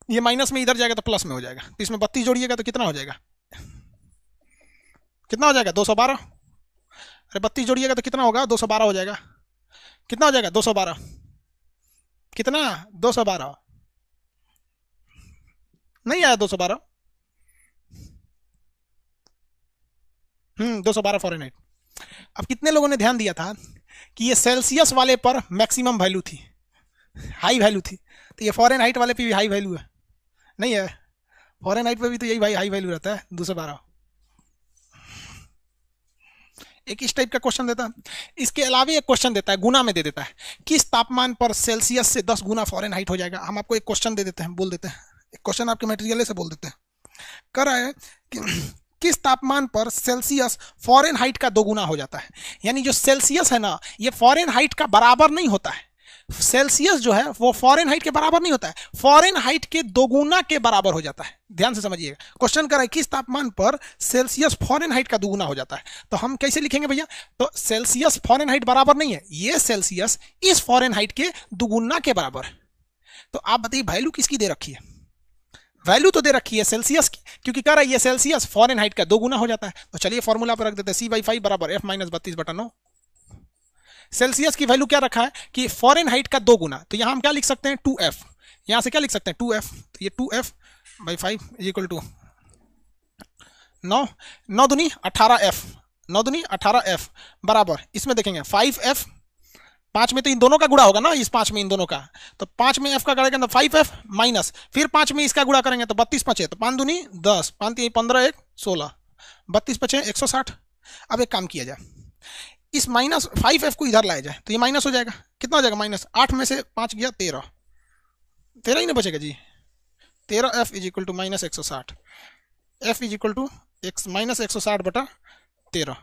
ये माइनस में इधर जाएगा तो प्लस में हो जाएगा तो इसमें बत्तीस जोड़िएगा तो कितना हो जाएगा कितना हो जाएगा दो सौ बारह अरे बत्तीस जोड़िएगा तो कितना होगा दो सौ बारह हो जाएगा कितना हो जाएगा दो सौ बारह कितना दो सौ बारह नहीं आया दो सौ बारह हम्म दो सौ बारह फॉरन अब कितने लोगों ने ध्यान दिया था कि ये सेल्सियस वाले पर मैक्सिमम वैल्यू थी हाई वैल्यू थी तो ये फॉरन हाइट वाले पे भी हाई वैल्यू है नहीं है फॉरन हाइट पे भी तो यही भाई हाई वैल्यू रहता है दो सौ बारह एक इस टाइप का क्वेश्चन देता है इसके अलावा एक क्वेश्चन देता है गुना में दे देता है किस तापमान पर सेल्सियस से दस गुना फॉरन हाइट हो जाएगा हम आपको एक क्वेश्चन दे देते हैं बोल देते हैं क्वेश्चन आपके मटेरियल से बोल देते हैं कर रहा है कि किस तापमान पर सेल्सियस फॉरेन हाइट का दोगुना हो जाता है यानी जो सेल्सियस है ना ये फॉरेन हाइट का बराबर नहीं होता है सेल्सियस जो है वो फॉरेन हाइट के बराबर नहीं होता है फॉरेन हाइट के दोगुना के बराबर हो जाता है ध्यान से समझिएगा क्वेश्चन कर रहा है किस तापमान पर सेल्सियस फॉरेन हाइट का दोगुना हो जाता है तो हम कैसे लिखेंगे भैया तो सेल्सियस फॉरेन हाइट बराबर नहीं है ये सेल्सियस इस फॉरेन हाइट के दोगुना के बराबर है तो आप बताइए वैल्यू किसकी दे रखी है वैल्यू तो दे रखी है सेल्सियस की क्योंकि कह रहा है ये सेल्सियस फॉरन हाइट का दो गुना हो जाता है तो चलिए फॉर्मूला पर रख देते हैं सी बाई फाइव बराबर एफ माइनस बत्तीस बटन नौ सेल्सियस की वैल्यू क्या रखा है कि फॉरन हाइट का दो गुना तो यहाँ हम क्या लिख सकते हैं टू एफ यहाँ से क्या लिख सकते हैं टू एफ तो ये two F by five equal to नौ नौ दुनी अठारह एफ नौ दुनी अठारह एफ बराबर इसमें देखेंगे फाइव एफ पांच में तो इन दोनों का गुड़ा होगा ना इस पांच में इन दोनों का तो पांच में एफ का करेंगे तो फाइव एफ माइनस फिर पांच में इसका गुड़ा करेंगे तो बत्तीस पचे तो पांच दूनी दस पांच तीन पंद्रह एक सोलह बत्तीस पचे एक सौ साठ अब एक काम किया जाए इस माइनस फाइव एफ को इधर लाया जाए तो ये माइनस हो जाएगा कितना हो जाएगा माइनस आठ में से पाँच गया तेरह तेरह ही ना बचेगा जी तेरह F is equal to minus एक सौ साठ F is equal to X minus एक सौ साठ बटा तेरह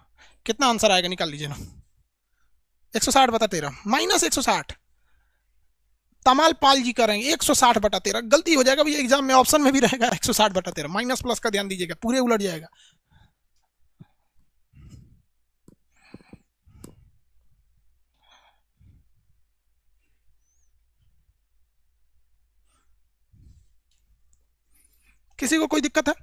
कितना आंसर आएगा निकाल लीजिए ना एक सौ साठ बटा तेरह माइनस एक सौ साठ तमाल पाल जी करेंगे एक सौ साठ बटा तेरह गलती हो जाएगा भैया एग्जाम में ऑप्शन में भी रहेगा एक सौ साठ बटा तेरह माइनस प्लस का ध्यान दीजिएगा पूरे उलट जाएगा किसी को कोई दिक्कत है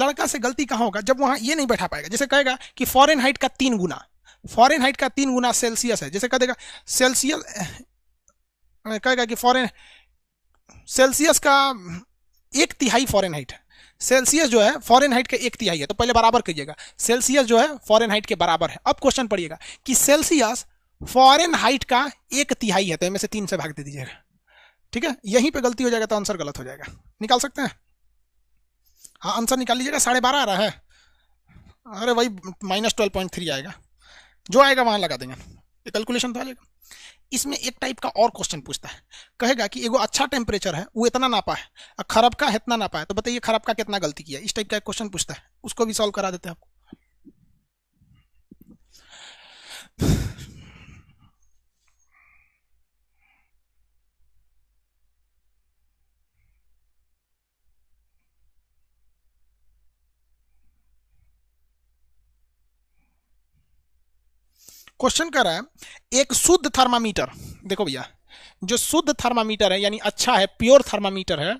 लड़का से गलती कहां होगा जब वहां ये नहीं बैठा पाएगा जैसे कहेगा कि फॉरेन हाइट का तीन गुना फॉरेन हाइट का तीन गुना सेल्सियस है जैसे कह देगा सेल्सियस कहेगा कि फॉरेन सेल्सियस का एक तिहाई फॉरेन हाइट है सेल्सियस जो है फॉरेन हाइट का एक तिहाई है तो पहले बराबर कीजिएगा सेल्सियस जो है फॉरेन हाइट के बराबर है अब क्वेश्चन पढ़िएगा कि सेल्सियस फॉरेन हाइट का एक तिहाई है तो इनमें से तीन से भाग दे दीजिएगा ठीक है यहीं पे गलती हो जाएगा तो आंसर गलत हो जाएगा निकाल सकते हैं हाँ आंसर निकाल लीजिएगा साढ़े बारह आ रहा है अरे वही माइनस ट्वेल्व पॉइंट थ्री आएगा जो आएगा वहां लगा देंगे ये कैलकुलेशन तो आ जाएगा इसमें एक टाइप का और क्वेश्चन पूछता है कहेगा कि एगो अच्छा टेम्परेचर है वो इतना नापा है और खराब का इतना नापा है तो बताइए खराब का कितना गलती किया इस टाइप का क्वेश्चन पूछता है उसको भी सॉल्व करा देते हैं आपको क्वेश्चन कर रहा है एक शुद्ध थर्मामीटर देखो भैया जो शुद्ध थर्मामीटर है यानी अच्छा है प्योर थर्मामीटर है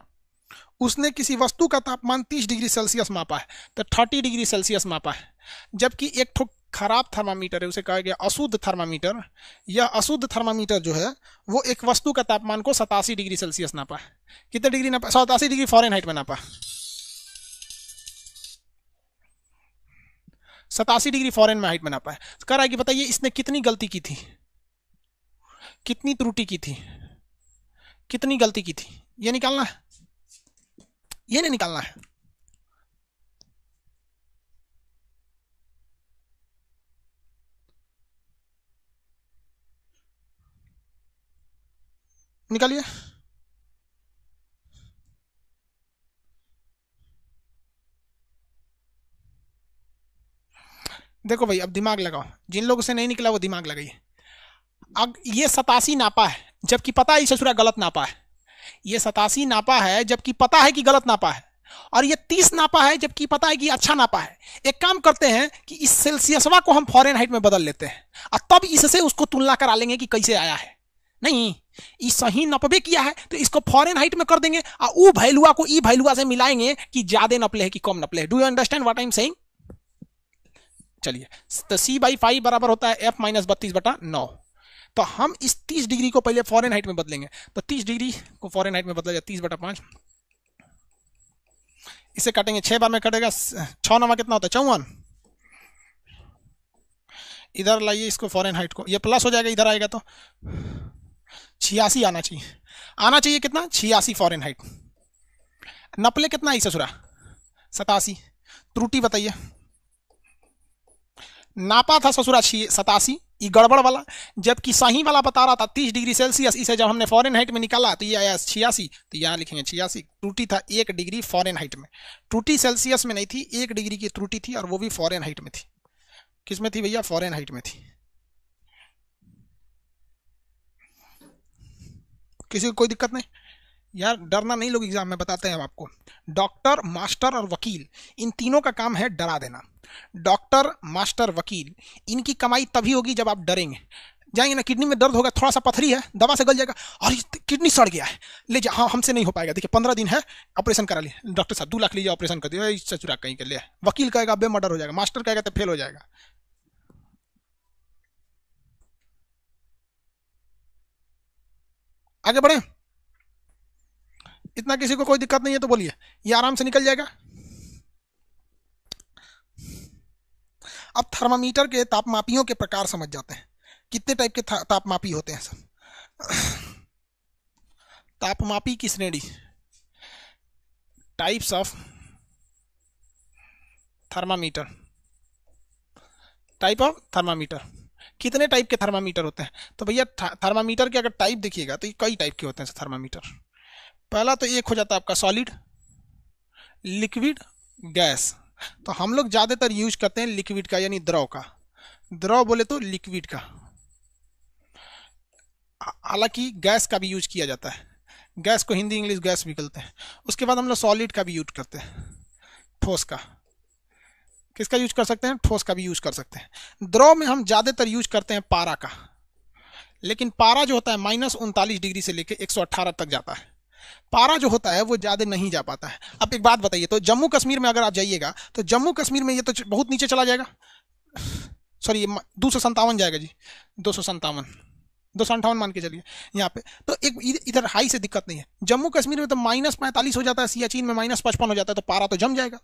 उसने किसी वस्तु का तापमान 30 डिग्री सेल्सियस मापा है तो 30 डिग्री सेल्सियस मापा है जबकि एक ठो खराब थर्मामीटर है उसे कहा गया अशुद्ध थर्मामीटर यह अशुद्ध थर्मामीटर जो है वो एक वस्तु का तापमान को सतासी डिग्री सेल्सियस नापा है कितने डिग्री नापा सतासी डिग्री फॉरन हाइट में नापा सतासी डिग्री फॉरन में हाइट बना पाया तो कह रहा है कि बताइए इसने कितनी गलती की थी कितनी त्रुटि की थी कितनी गलती की थी ये निकालना है ये नहीं निकालना है निकालिए देखो भाई अब दिमाग लगाओ जिन लोगों से नहीं निकला वो दिमाग लगाइए अब ये सतासी नापा है जबकि पता है ससुरा गलत नापा है ये सतासी नापा है जबकि पता है कि गलत नापा है और ये तीस नापा है जबकि पता है कि अच्छा नापा है एक काम करते हैं कि इस सेल्सियसवा को हम फॉरेन हाइट में बदल लेते हैं और तब इससे उसको तुलना करा लेंगे कि कैसे आया है नहीं ये सही नपबे किया है तो इसको फॉरेन हाइट में कर देंगे और वो भैलुआ को ई भैलुआ से मिलाएंगे कि ज्यादा नपले है कि कम नपले है do you understand what I am saying चलिए तो सी बाई फाइव बराबर होता है एफ माइनस बत्तीस बटा नौ तो हम इस तीस डिग्री को पहले फॉरन हाइट में बदलेंगे तो तीस डिग्री को फॉरन हाइट में बदला जाए तीस बटा पाँच इसे काटेंगे छः बार में कटेगा छः नवा कितना होता है चौवन इधर लाइए इसको फॉरन हाइट को ये प्लस हो जाएगा इधर आएगा तो छियासी आना चाहिए आना चाहिए कितना छियासी फॉरन हाइट नपले कितना इसे सुरा सतासी त्रुटि बताइए नापा था ससुरासी सतासी ये गड़बड़ वाला जबकि सही वाला बता रहा था तीस डिग्री सेल्सियस इसे जब हमने फॉरेन हाइट में निकाला तो ये आया छियासी तो यहाँ लिखेंगे छियासी त्रुटि था एक डिग्री फॉरन हाइट में त्रुटि सेल्सियस में नहीं थी एक डिग्री की त्रुटि थी और वो भी फॉरेन हाइट में थी किस में थी भैया फॉरेन हाइट में थी किसी को कोई दिक्कत नहीं यार डरना नहीं लोग एग्जाम में बताते हैं आपको डॉक्टर मास्टर और वकील इन तीनों का काम है डरा देना डॉक्टर मास्टर वकील इनकी कमाई तभी होगी जब आप डरेंगे जाएंगे ना किडनी में दर्द होगा थोड़ा सा पथरी है दवा से गल जाएगा और किडनी सड़ गया है ले जा हाँ हमसे नहीं हो पाएगा देखिए पंद्रह दिन है ऑपरेशन करा लिए डॉक्टर साहब दो लाख लीजिए ऑपरेशन कर दिया इससे चुरा कहीं के लिए वकील कहेगा बे मर्डर हो जाएगा मास्टर कहेगा तो फेल हो जाएगा आगे बढ़े इतना किसी को कोई दिक्कत नहीं है तो बोलिए ये आराम से निकल जाएगा अब थर्मामीटर के तापमापियों के प्रकार समझ जाते हैं कितने टाइप के तापमापी होते हैं सब तापमापी की श्रेणी types of thermometer type of thermometer कितने टाइप के थर्मामीटर होते हैं तो भैया थर्मामीटर के अगर टाइप देखिएगा तो ये कई टाइप के होते हैं थर्मामीटर पहला तो एक हो जाता है आपका सॉलिड लिक्विड गैस तो हम लोग ज़्यादातर यूज करते हैं लिक्विड का यानी द्रव का द्रव बोले तो लिक्विड का हालांकि गैस का भी यूज किया जाता है गैस को हिंदी इंग्लिश गैस भी बोलते हैं उसके बाद हम लोग सॉलिड का भी यूज करते हैं ठोस का किसका यूज कर सकते हैं ठोस का भी यूज कर सकते हैं द्रव में हम ज़्यादातर यूज करते हैं पारा का लेकिन पारा जो होता है माइनस उनतालीस डिग्री से लेकर एक तक जाता है पारा जो होता है वो ज़्यादा नहीं जा पाता है अब एक बात बताइए तो जम्मू कश्मीर में अगर आप जाइएगा तो जम्मू कश्मीर में ये तो बहुत नीचे चला जाएगा सॉरी दो सौ संतावन जाएगा जी दो सौ संतावन दो सौ अंठावन मान के चलिए यहाँ पे तो एक इधर हाई से दिक्कत नहीं है जम्मू कश्मीर में तो माइनस पैंतालीस हो जाता है सियाचिन में माइनस पचपन हो जाता है तो पारा तो जम जाएगा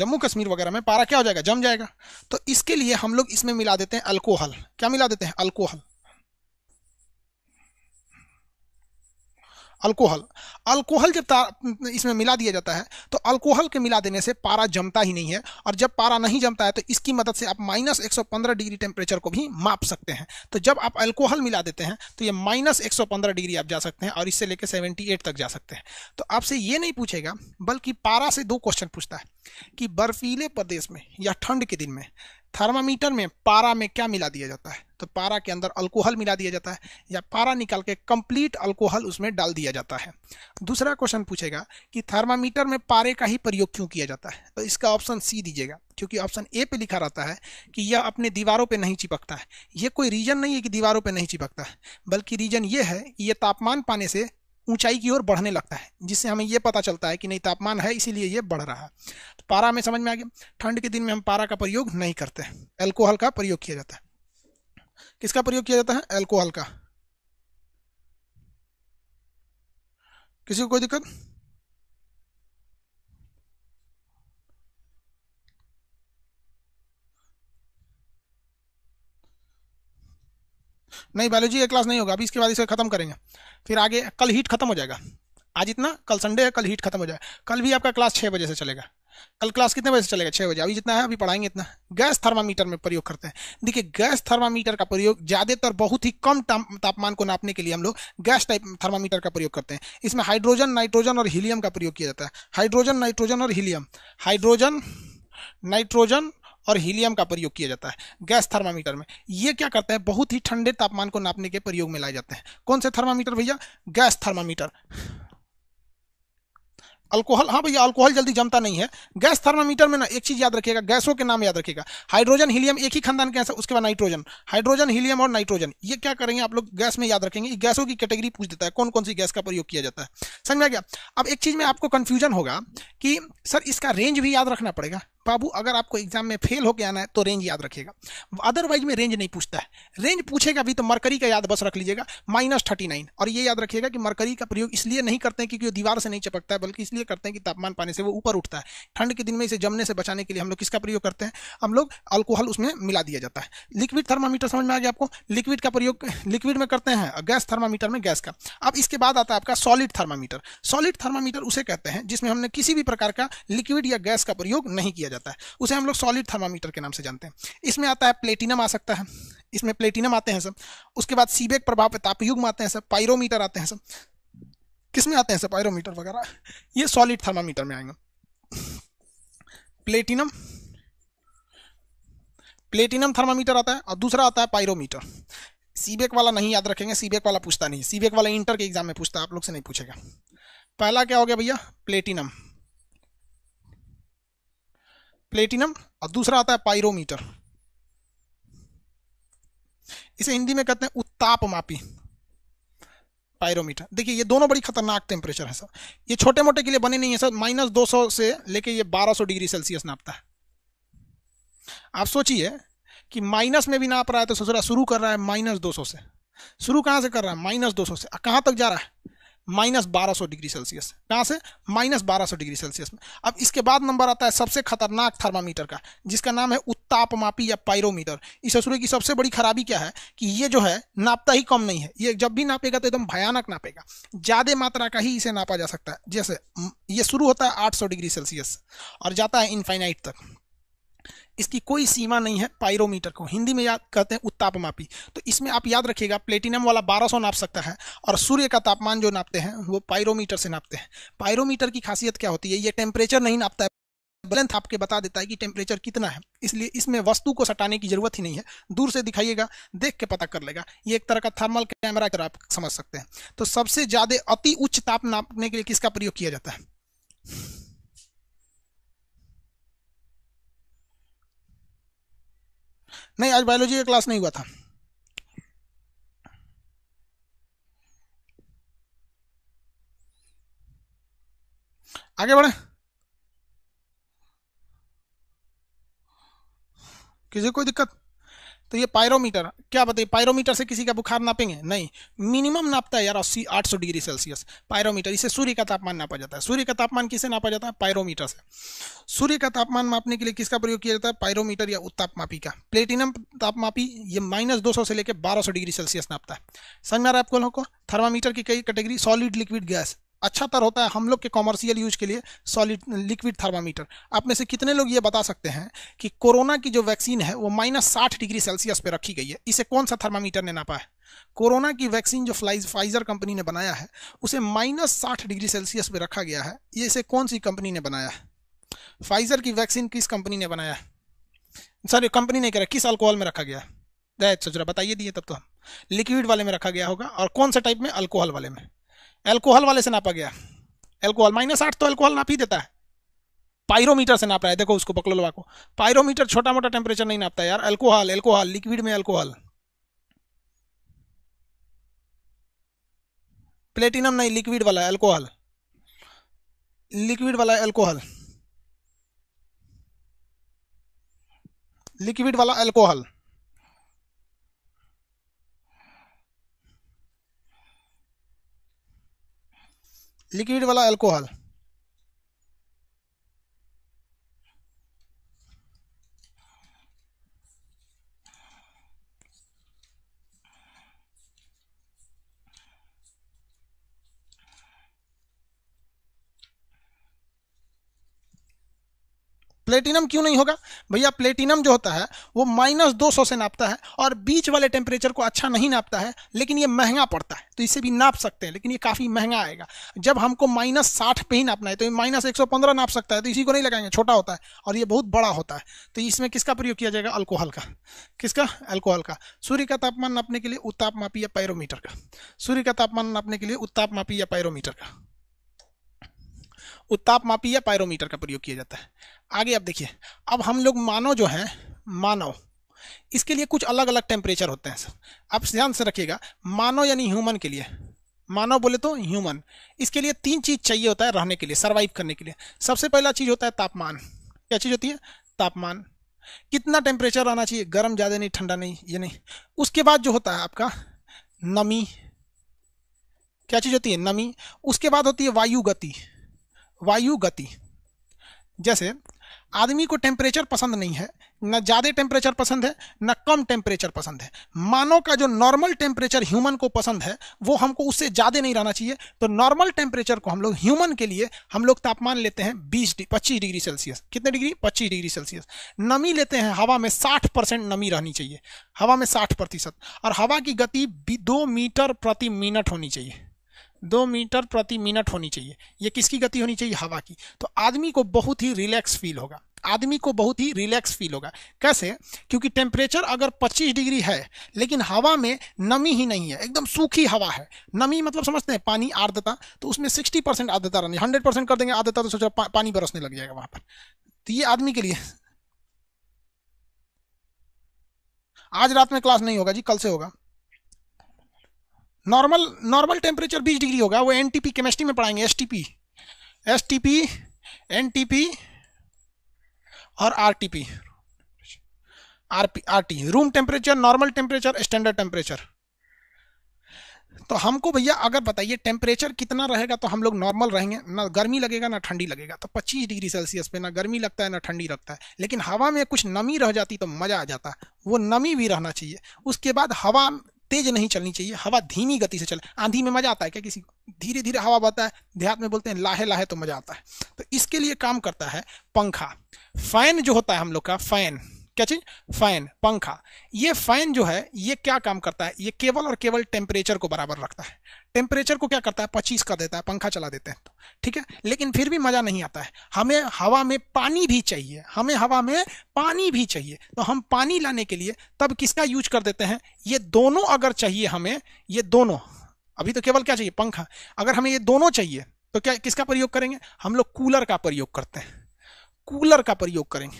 जम्मू कश्मीर वगैरह में पारा क्या हो जाएगा जम जाएगा तो इसके लिए हम लोग इसमें मिला देते हैं अल्कोहल क्या मिला देते हैं अल्कोहल अल्कोहल अल्कोहल जब इसमें मिला दिया जाता है तो अल्कोहल के मिला देने से पारा जमता ही नहीं है और जब पारा नहीं जमता है तो इसकी मदद से आप माइनस पंद्रह डिग्री टेम्परेचर को भी माप सकते हैं तो जब आप अल्कोहल मिला देते हैं तो ये माइनस पंद्रह डिग्री आप जा सकते हैं और इससे लेकर एट तक जा सकते हैं तो आपसे ये नहीं पूछेगा बल्कि पारा से दो क्वेश्चन पूछता है कि बर्फीले प्रदेश में या ठंड के दिन में थर्मामीटर में पारा में क्या मिला दिया जाता है तो पारा के अंदर अल्कोहल मिला दिया जाता है या पारा निकाल के कंप्लीट अल्कोहल उसमें डाल दिया जाता है दूसरा क्वेश्चन पूछेगा कि थर्मामीटर में पारे का ही प्रयोग क्यों किया जाता है तो इसका ऑप्शन सी दीजिएगा क्योंकि ऑप्शन ए पे लिखा रहता है कि यह अपने दीवारों पे नहीं चिपकता है यह कोई रीजन नहीं है कि दीवारों पे नहीं चिपकता है बल्कि रीजन ये है कि यह तापमान पाने से ऊंचाई की ओर बढ़ने लगता है जिससे हमें यह पता चलता है कि नहीं तापमान है इसीलिए यह बढ़ रहा है तो पारा हमें समझ में आ गया ठंड के दिन में हम पारा का प्रयोग नहीं करते हैं एल्कोहल का प्रयोग किया जाता है किसका प्रयोग किया जाता है एल्कोहल का किसी को कोई दिक्कत नहीं बायोलॉजी का क्लास नहीं होगा अभी इसके बाद इसे खत्म करेंगे फिर आगे कल हीट खत्म हो जाएगा आज इतना कल संडे है कल हीट खत्म हो जाएगा कल भी आपका क्लास छः बजे से चलेगा कल क्लास कितने बजे से चलेगा छः बजे अभी जितना है अभी पढ़ाएंगे इतना गैस थर्मामीटर में प्रयोग करते हैं देखिए गैस थर्मामीटर का प्रयोग ज़्यादातर बहुत ही कम तापमान को नापने के लिए हम लोग गैस टाइप थर्मामीटर का प्रयोग करते हैं इसमें हाइड्रोजन नाइट्रोजन और हीलियम का प्रयोग किया जाता है हाइड्रोजन नाइट्रोजन और हीलियम हाइड्रोजन नाइट्रोजन और हीलियम का प्रयोग किया जाता है गैस थर्मामीटर में ये क्या करता है बहुत ही ठंडे तापमान को नापने के प्रयोग में लाए जाते हैं कौन से थर्मामीटर भैया गैस थर्मामीटर अल्कोहल हाँ भैया अल्कोहल जल्दी जमता नहीं है गैस थर्मामीटर में ना एक चीज याद रखिएगा गैसों के नाम याद रखिएगा हाइड्रोजन हीलियम एक ही खानदान के ऐसा उसके बाद नाइट्रोजन हाइड्रोजन हीलियम और नाइट्रोजन ये क्या करेंगे आप लोग गैस में याद रखेंगे गैसों की कैटेगरी पूछ देता है कौन कौन सी गैस का प्रयोग किया जाता है समझ में आ गया अब एक चीज में आपको कन्फ्यूजन होगा कि सर इसका रेंज भी याद रखना पड़ेगा बाबू अगर आपको एग्जाम में फेल होकर आना है तो रेंज याद रखिएगा अदरवाइज में रेंज नहीं पूछता है रेंज पूछेगा भी तो मरकरी का याद बस रख लीजिएगा माइनस थर्टी नाइन और ये याद रखिएगा कि मरकरी का प्रयोग इसलिए नहीं करते हैं क्योंकि वो दीवार से नहीं चपकता है बल्कि इसलिए करते हैं कि तापमान पाने से वो ऊपर उठता है ठंड के दिन में इसे जमने से बचाने के लिए हम लोग किसका प्रयोग करते हैं हम लोग अल्कोहल उसमें मिला दिया जाता है लिक्विड थर्मामीटर समझ में आ गया आपको लिक्विड का प्रयोग लिक्विड में करते हैं गैस थर्मामीटर में गैस का अब इसके बाद आता है आपका सॉलिड थर्मामीटर सॉलिड थर्मामीटर उसे कहते हैं जिसमें हमने किसी भी प्रकार का लिक्विड या गैस का प्रयोग नहीं किया जाता है उसे हम लोग सॉलिड थर्मामीटर के नाम से जानते हैं इसमें आता है प्लेटिनम आ सकता है इसमें प्लेटिनम आते हैं सब उसके बाद सीबेक प्रभाव पे तापयुग्म आते हैं सब पायरोमीटर आते हैं सब किस में आते हैं सब पायरोमीटर वगैरह ये सॉलिड थर्मामीटर में आएंगे प्लेटिनम प्लेटिनम थर्मामीटर आता है और दूसरा आता है पायरोमीटर सीबेक वाला नहीं याद रखेंगे सीबेक वाला पूछता नहीं सीबेक वाला इंटर के एग्जाम में पूछता है आप लोग से नहीं पूछेगा पहला क्या हो गया भैया प्लेटिनम प्लेटिनम और दूसरा आता है पायरोमीटर इसे हिंदी में कहते हैं उत्ताप मापी पायरोमीटर देखिए ये दोनों बड़ी खतरनाक टेम्परेचर है सर ये छोटे मोटे के लिए बने नहीं है सर माइनस दो से लेके ये 1200 डिग्री सेल्सियस नापता है आप सोचिए कि माइनस में भी नाप रहा है तो ससुरा शुरू कर रहा है माइनस दो से शुरू कहाँ से कर रहा है माइनस दो से कहाँ तक जा रहा है माइनस बारह सौ डिग्री सेल्सियस कहाँ से माइनस बारह सौ डिग्री सेल्सियस में अब इसके बाद नंबर आता है सबसे खतरनाक थर्मामीटर का जिसका नाम है उत्तापमापी या पायरोमीटर इस असुरे की सबसे बड़ी खराबी क्या है कि ये जो है नापता ही कम नहीं है ये जब भी नापेगा तो एकदम भयानक नापेगा ज़्यादा मात्रा का ही इसे नापा जा सकता है जैसे ये शुरू होता है आठ डिग्री सेल्सियस और जाता है इनफाइनाइट तक इसकी कोई सीमा नहीं है पायरोमीटर को हिंदी में याद कहते हैं उत्तापमापी तो इसमें आप याद रखिएगा प्लेटिनम वाला 1200 नाप सकता है और सूर्य का तापमान जो नापते हैं वो पायरोमीटर से नापते हैं पायरोमीटर की खासियत क्या होती है ये टेम्परेचर नहीं नापता है बलेंथ आपके बता देता है कि टेम्परेचर कितना है इसलिए इसमें वस्तु को सटाने की जरूरत ही नहीं है दूर से दिखाइएगा देख के पता कर लेगा ये एक तरह का थर्मल कैमरा आप समझ सकते हैं तो सबसे ज़्यादा अति उच्च ताप नापने के लिए किसका प्रयोग किया जाता है नहीं आज बायोलॉजी का क्लास नहीं हुआ था आगे बढ़े किसी कोई दिक्कत तो ये पायरोमीटर क्या बताइए पायरोमीटर से किसी का बुखार नापेंगे नहीं मिनिमम नापता है यार अस्सी आठ सौ डिग्री सेल्सियस पायरोमीटर इसे सूर्य का तापमान नापा जाता है सूर्य का तापमान किसे नापा जाता है पायरोमीटर से सूर्य का तापमान मापने के लिए किसका प्रयोग किया जाता है पायरोमीटर या उत्तापमापी का प्लेटिनम तापमापी ये माइनस दो से लेकर बारह डिग्री सेल्सियस नापता है समझ में आ रहा है आप लोगों को थर्मामीटर की कई कैटेगरी सॉलिड लिक्विड गैस अच्छा तर होता है हम लोग के कॉमर्शियल यूज के लिए सॉलिड लिक्विड थर्मामीटर आप में से कितने लोग ये बता सकते हैं कि कोरोना की जो वैक्सीन है वो माइनस साठ डिग्री सेल्सियस पे रखी गई है इसे कौन सा थर्मामीटर ने नापा है कोरोना की वैक्सीन जो फ्लाइज फाइजर कंपनी ने बनाया है उसे माइनस साठ डिग्री सेल्सियस पे रखा गया है ये इसे कौन सी कंपनी ने बनाया है फाइजर की वैक्सीन किस कंपनी ने बनाया है सर कंपनी ने कह रहा किस अल्कोहल में रखा गया है बताइए दिए तब तो हम लिक्विड वाले में रखा गया होगा और कौन से टाइप में अल्कोहल वाले में एल्कोहल वाले से नापा गया एल्कोहल माइनस आठ तो एल्कोहल नाप ही देता है पायरोमीटर से नाप रहा है देखो उसको बकलोलवा को पायरोमीटर छोटा मोटा टेम्परेचर नहीं नापता यार एल्कोहल एल्कोहल लिक्विड में एल्कोहल प्लेटिनम नहीं लिक्विड वाला एल्कोहल लिक्विड वाला एल्कोहल लिक्विड वाला एल्कोहल लिक्विड वाला अल्कोहल प्लेटिनम क्यों नहीं होगा भैया प्लेटिनम जो होता है वो माइनस दो सौ से नापता है और बीच वाले टेम्परेचर को अच्छा नहीं नापता है लेकिन ये महंगा पड़ता है तो इसे भी नाप सकते हैं लेकिन ये काफ़ी महंगा आएगा जब हमको माइनस साठ पे ही नापना है तो ये माइनस एक नाप सकता है तो इसी को नहीं लगाएंगे छोटा होता है और ये बहुत बड़ा होता है तो इसमें किसका प्रयोग किया जाएगा अल्कोहल का किसका अल्कोहल का सूर्य का तापमान नापने के लिए उत्ताप मापी या पैरोमीटर का सूर्य का तापमान नापने के लिए उत्ताप मापी या पैरोमीटर का उत्ताप मापी या पायरोमीटर का प्रयोग किया जाता है आगे आप देखिए अब हम लोग मानव जो है मानव इसके लिए कुछ अलग अलग टेम्परेचर होते हैं सर आप ध्यान से रखिएगा मानव यानी ह्यूमन के लिए मानव बोले तो ह्यूमन इसके लिए तीन चीज़ चाहिए होता है रहने के लिए सर्वाइव करने के लिए सबसे पहला चीज़ होता है तापमान क्या चीज़ होती है तापमान कितना टेम्परेचर आना चाहिए गर्म ज़्यादा नहीं ठंडा नहीं ये नहीं उसके बाद जो होता है आपका नमी क्या चीज़ होती है नमी उसके बाद होती है वायु गति वायु गति जैसे आदमी को टेम्परेचर पसंद नहीं है न ज़्यादा टेम्परेचर पसंद है न कम टेम्परेचर पसंद है मानव का जो नॉर्मल टेम्परेचर ह्यूमन को पसंद है वो हमको उससे ज़्यादा नहीं रहना चाहिए तो नॉर्मल टेम्परेचर को हम लोग ह्यूमन के लिए हम लोग तापमान लेते हैं बीस पच्चीस डिग्री सेल्सियस कितने डिग्री पच्चीस डिग्री सेल्सियस नमी लेते हैं हवा में साठ परसेंट नमी रहनी चाहिए हवा में साठ प्रतिशत और हवा की गति दो मीटर प्रति मिनट होनी चाहिए दो मीटर प्रति मिनट होनी चाहिए ये किसकी गति होनी चाहिए हवा की तो आदमी को बहुत ही रिलैक्स फील होगा आदमी को बहुत ही रिलैक्स फील होगा कैसे क्योंकि टेम्परेचर अगर 25 डिग्री है लेकिन हवा में नमी ही नहीं है एकदम सूखी हवा है नमी मतलब समझते हैं पानी आर्द्रता तो उसमें 60 परसेंट आर्द्रता रहनी हंड्रेड परसेंट कर देंगे आर्द्रता तो सोच पा, पानी बरसने लग जाएगा वहां पर तो ये आदमी के लिए आज रात में क्लास नहीं होगा जी कल से होगा नॉर्मल नॉर्मल टेम्परेचर 20 डिग्री होगा वो एनटीपी केमिस्ट्री में पढ़ाएंगे एसटीपी एसटीपी एनटीपी और RTP RP RT room temperature normal temperature standard temperature तो हमको भैया अगर बताइए टेम्परेचर कितना रहेगा तो हम लोग नॉर्मल रहेंगे ना गर्मी लगेगा ना ठंडी लगेगा तो 25 डिग्री सेल्सियस पे ना गर्मी लगता है ना ठंडी लगता है लेकिन हवा में कुछ नमी रह जाती तो मज़ा आ जाता वो नमी भी रहना चाहिए उसके बाद हवा तेज नहीं चलनी चाहिए हवा धीमी गति से चले आंधी में मजा आता है क्या किसी को धीरे धीरे हवा बहता है देहात में बोलते हैं लाहे लाहे तो मजा आता है तो इसके लिए काम करता है पंखा फैन जो होता है हम लोग का फैन क्या चीज फैन पंखा ये फैन जो है ये क्या काम करता है ये केवल और केवल टेम्परेचर को बराबर रखता है टेम्परेचर को क्या करता है पच्चीस कर देता है पंखा चला देते हैं तो ठीक है लेकिन फिर भी मजा नहीं आता है हमें हवा में पानी भी चाहिए हमें हवा में पानी भी चाहिए तो हम पानी लाने के लिए तब किसका यूज कर देते हैं ये दोनों अगर चाहिए हमें ये दोनों अभी तो केवल क्या चाहिए पंखा अगर हमें ये दोनों चाहिए तो क्या किसका प्रयोग करेंगे हम लोग कूलर का प्रयोग करते हैं कूलर का प्रयोग करेंगे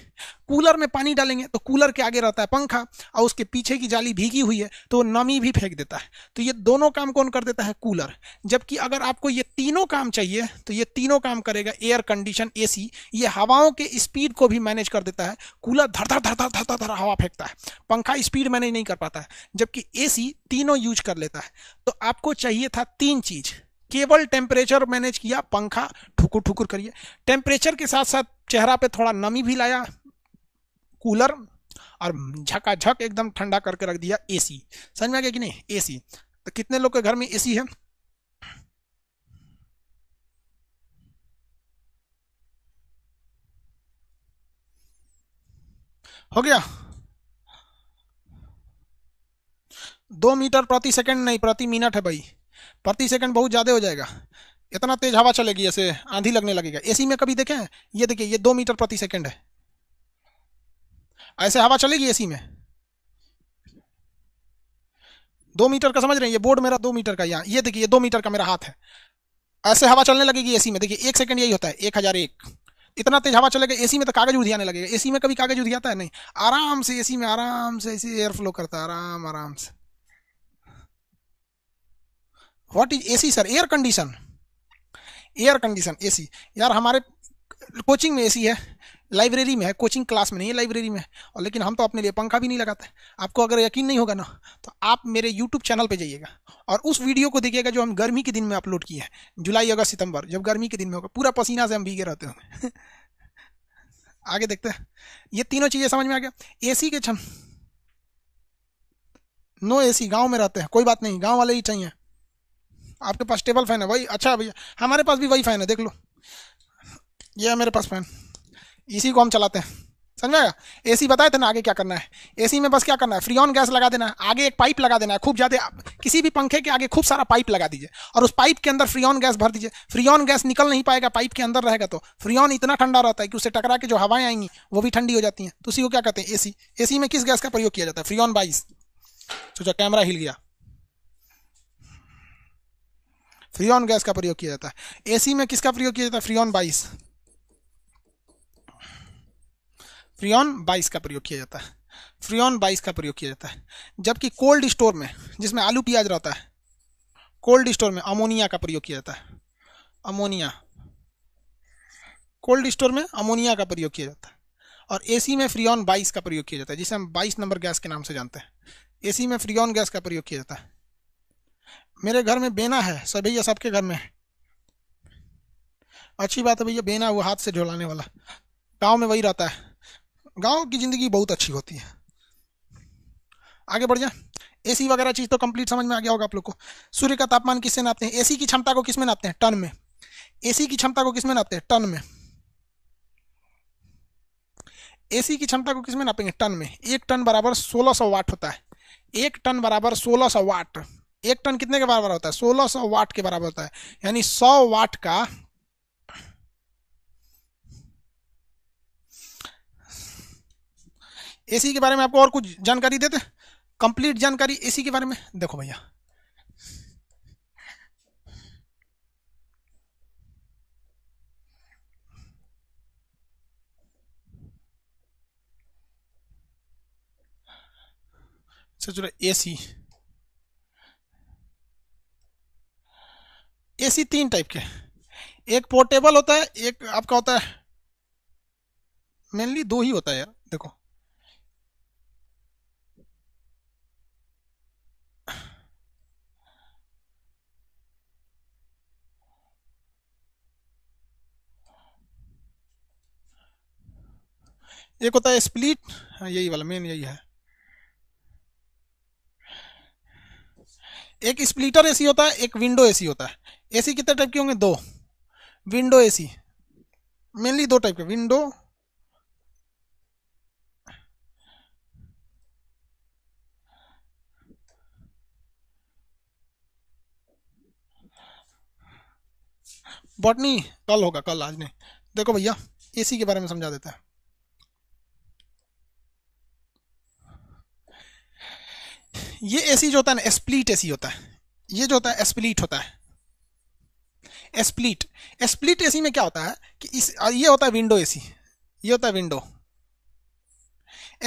कूलर में पानी डालेंगे तो कूलर के आगे रहता है पंखा और उसके पीछे की जाली भीगी हुई है तो नमी भी फेंक देता है तो ये दोनों काम कौन कर देता है कूलर जबकि अगर आपको ये तीनों काम चाहिए तो ये तीनों काम करेगा एयर कंडीशन एसी ये हवाओं के स्पीड को भी मैनेज कर देता है कूलर धर धर धर धर धर धर धर हवा फेंकता है पंखा स्पीड मैनेज नहीं कर पाता है जबकि सी तीनों यूज कर लेता है तो आपको चाहिए था तीन चीज़ केवल टेम्परेचर मैनेज किया पंखा ठुकुर ठुकुर करिए टेम्परेचर के साथ साथ चेहरा पे थोड़ा नमी भी लाया कूलर और झकाझक एकदम ठंडा करके रख दिया एसी समझ में आ गया कि नहीं एसी तो कितने लोग के घर में एसी है हो गया दो मीटर प्रति सेकंड नहीं प्रति मिनट है भाई प्रति सेकंड बहुत ज़्यादा हो जाएगा इतना तेज हवा चलेगी ऐसे आंधी लगने लगेगा एसी में कभी देखें ये देखिए ये दो मीटर प्रति सेकंड है ऐसे हवा चलेगी एसी में दो मीटर का समझ रहे हैं ये बोर्ड मेरा दो मीटर का यहाँ ये देखिए ये दो मीटर का मेरा हाथ है ऐसे हवा चलने लगेगी एसी में देखिए एक सेकंड यही होता है एक हजार एक इतना तेज हवा चलेगा एसी में तो कागज उधियाने लगेगा एसी में कभी कागज उधियाता है नहीं आराम से एसी में आराम से ऐसे एयर फ्लो करता है आराम आराम से what is AC sir air condition air condition ए यार हमारे कोचिंग में ए है लाइब्रेरी में है कोचिंग क्लास में नहीं है लाइब्रेरी में और लेकिन हम तो अपने लिए पंखा भी नहीं लगाते आपको अगर यकीन नहीं होगा ना तो आप मेरे यूट्यूब चैनल पे जाइएगा और उस वीडियो को देखिएगा जो हम गर्मी के दिन में अपलोड किए हैं जुलाई अगस्त सितंबर जब गर्मी के दिन में होगा पूरा पसीना से हम भीगे रहते हैं आगे देखते हैं ये तीनों चीज़ें समझ में आ गया ए के क्षम नो ए गाँव में रहते हैं कोई बात नहीं गाँव वाले ही चाहिए आपके पास टेबल फैन है वही अच्छा भैया हमारे पास भी वही फैन है देख लो ये है मेरे पास फैन इसी को हम चलाते हैं समझ में आएगा एसी बताए थे ना आगे क्या करना है एसी में बस क्या करना है फ्री ऑन गैस लगा देना है आगे एक पाइप लगा देना है खूब ज़्यादा किसी भी पंखे के आगे खूब सारा पाइप लगा दीजिए और उस पाइप के अंदर फ्री ऑन गैस भर दीजिए फ्री ऑन गैस निकल नहीं पाएगा पाइप के अंदर रहेगा तो फ्री ऑन इतना ठंडा रहता है कि उससे टकरा के जो हवाएं आएंगी वो भी ठंडी हो जाती हैं तो उसी को क्या कहते हैं ए सी में किस गैस का प्रयोग किया जाता है फ्री ऑन बाइस सोचा कैमरा हिल गया फ्रीऑन गैस का प्रयोग किया जाता है एसी में किसका प्रयोग किया जाता है फ्रीऑन बाइस फ्रीऑन बाइस का प्रयोग किया जाता है फ्रीऑन बाइस का प्रयोग किया जाता है जबकि कोल्ड स्टोर में जिसमें आलू प्याज रहता है कोल्ड स्टोर में अमोनिया का प्रयोग किया जाता है अमोनिया कोल्ड स्टोर में अमोनिया का प्रयोग किया जाता है और एसी में फ्रीऑन बाइस का प्रयोग किया जाता है जिसे हम बाइस नंबर गैस के नाम से जानते हैं एसी में फ्रीऑन गैस का प्रयोग किया जाता है मेरे घर में बेना है सब भैया सबके घर में अच्छी बात है भैया बेना वो हाथ से झोलाने वाला गांव में वही रहता है गांव की ज़िंदगी बहुत अच्छी होती है आगे बढ़ जाए एसी वगैरह चीज़ तो कंप्लीट समझ में आ गया होगा आप लोग को सूर्य का तापमान किससे नापते हैं एसी की क्षमता को किसमें नापते हैं टन में एसी की क्षमता को किसमें नापते हैं टन में एसी की क्षमता को किसमें नापेंगे टन में एक टन बराबर सोलह वाट होता है एक टन बराबर सौ वाट एक टन कितने के बराबर होता है सोलह सौ वाट के बराबर होता है यानी सौ वाट का एसी के बारे में आपको और कुछ जानकारी देते कंप्लीट जानकारी एसी के बारे में देखो भैया अच्छा, चलो ए सी एसी तीन टाइप के एक पोर्टेबल होता है एक आपका होता है मेनली दो ही होता है यार देखो एक होता है स्प्लिट हाँ, यही वाला मेन यही है एक स्प्लिटर एसी होता है एक विंडो एसी होता है एसी कितने टाइप के होंगे दो विंडो एसी मेनली दो टाइप के विंडो बॉटनी कल होगा कल आज नहीं देखो भैया एसी के बारे में समझा देता है ये एसी जो होता है ना स्प्लीट एसी होता है ये जो होता है स्प्लीट होता है स्प्लीट स्प्लीट एसी में क्या होता है कि इस ये होता है विंडो एसी ये होता है विंडो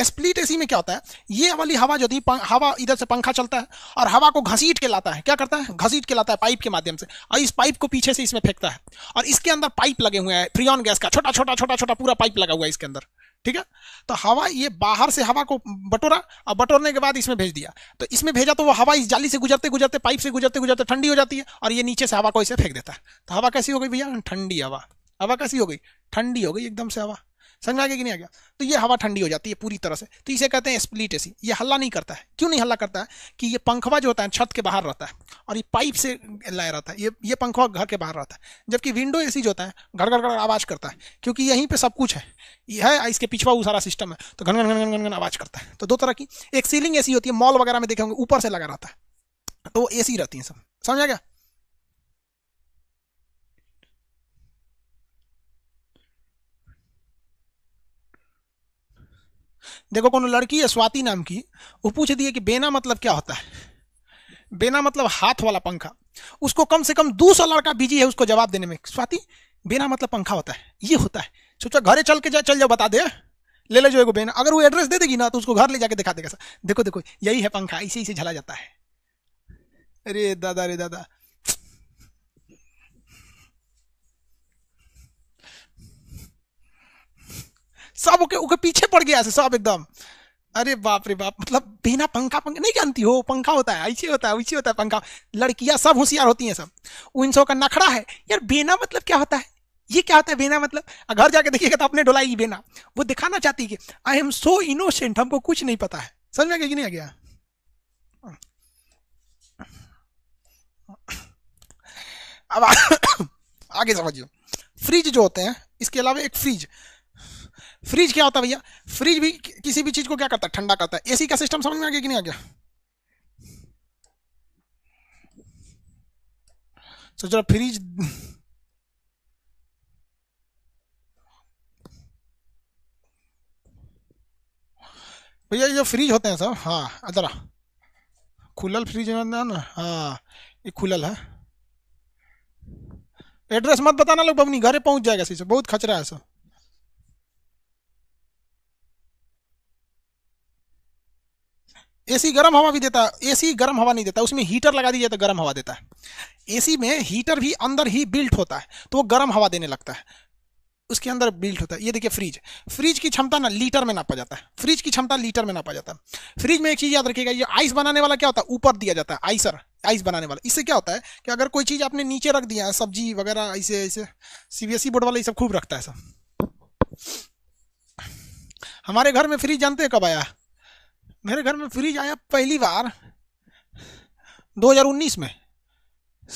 स्प्लीट एसी में क्या होता है ये वाली हवा जो थी हवा इधर से पंखा चलता है और हवा को घसीट के लाता है क्या करता है घसीट के लाता है पाइप के माध्यम से और इस पाइप को पीछे से इसमें फेंकता है और इसके अंदर पाइप लगे हुए हैं फ्रियन गैस का छोटा छोटा छोटा छोटा पूरा पाइप लगा हुआ है इसके अंदर ठीक है तो हवा ये बाहर से हवा को बटोरा और बटोरने के बाद इसमें भेज दिया तो इसमें भेजा तो वो हवा इस जाली से गुजरते गुजरते पाइप से गुजरते गुजरते ठंडी हो जाती है और ये नीचे से हवा को इसे फेंक देता है तो हवा कैसी हो गई भैया ठंडी हवा हवा कैसी हो गई ठंडी हो गई एकदम से हवा समझ में आ गया कि नहीं आ गया तो ये हवा ठंडी हो जाती है पूरी तरह से तो इसे कहते हैं स्प्लिट एसी ये हल्ला नहीं करता है क्यों नहीं हल्ला करता है कि ये पंखवा जो होता है छत के बाहर रहता है और ये पाइप से लाया रहता है ये ये पंखवा घर के बाहर रहता है जबकि विंडो ए जो होता है घर घर घर आवाज़ करता है क्योंकि यहीं पर सब कुछ है ये है इसके पिछवा सारा सिस्टम है तो घन घन घन घन घन आवाज़ करता है तो दो तरह की एक सीलिंग ए होती है मॉल वगैरह में देखे होंगे ऊपर से लगा रहता है तो वो ए रहती है सब समझ आ गया देखो को लड़की है स्वाति नाम की वो पूछ दिए कि बेना मतलब क्या होता है बेना मतलब हाथ वाला पंखा उसको कम से कम दो सौ लड़का बिजी है उसको जवाब देने में स्वाति बेना मतलब पंखा होता है ये होता है सोचा घरे चल के जा चल जाओ बता दे हाँ? ले ले जो एगो बेना अगर वो एड्रेस दे देगी ना तो उसको घर ले जाके दिखा देगा सर देखो देखो यही है पंखा इसे इसे झला जाता है अरे दादा अरे दादा सब ओके ओके पीछे पड़ गया सब एकदम अरे बाप रे बाप मतलब बिना पंखा पंखा नहीं जानती हो पंखा होता है ऐसे होता है वैसे होता है पंखा लड़कियां सब होशियार होती हैं सब उन सौ का नखड़ा है यार बिना मतलब क्या होता है ये क्या होता है बिना मतलब घर जाके देखिएगा तो अपने डोलाई बिना वो दिखाना चाहती है कि आई एम सो इनोसेंट हमको कुछ नहीं पता है समझ में आ गया कि नहीं आ गया अब आगे समझिए फ्रिज जो होते हैं इसके अलावा एक फ्रिज फ्रिज क्या होता है भैया फ्रिज भी किसी भी चीज को क्या करता है ठंडा करता है एसी का सिस्टम समझ में आ गया कि नहीं आ गया तो जरा फ्रिज भैया जो फ्रिज होते हैं सब हाँ अदरा खुलल फ्रिज में ना हाँ ये खुलल है एड्रेस मत बताना लोग बबनी घरे पहुंच जाएगा सीधे बहुत खचरा है सब एसी गर्म हवा भी देता है एसी गर्म हवा नहीं देता उसमें हीटर लगा दीजिए तो गर्म हवा देता है एसी में हीटर भी अंदर ही बिल्ट होता है तो वो गर्म हवा देने लगता है उसके अंदर बिल्ट होता है ये देखिए फ्रिज फ्रिज की क्षमता ना लीटर में नापा जाता है फ्रिज की क्षमता लीटर में नापा जाता है फ्रिज में एक चीज़ याद रखिएगा ये आइस बनाने वाला क्या होता है ऊपर दिया जाता है आइसर आइस बनाने वाला इससे क्या होता है कि अगर कोई चीज़ आपने नीचे रख दिया है सब्जी वगैरह ऐसे ऐसे सी बोर्ड वाला ये सब खूब रखता है सब हमारे घर में फ्रिज जानते हैं कब आया है मेरे घर में फ्रिज आया पहली बार 2019 में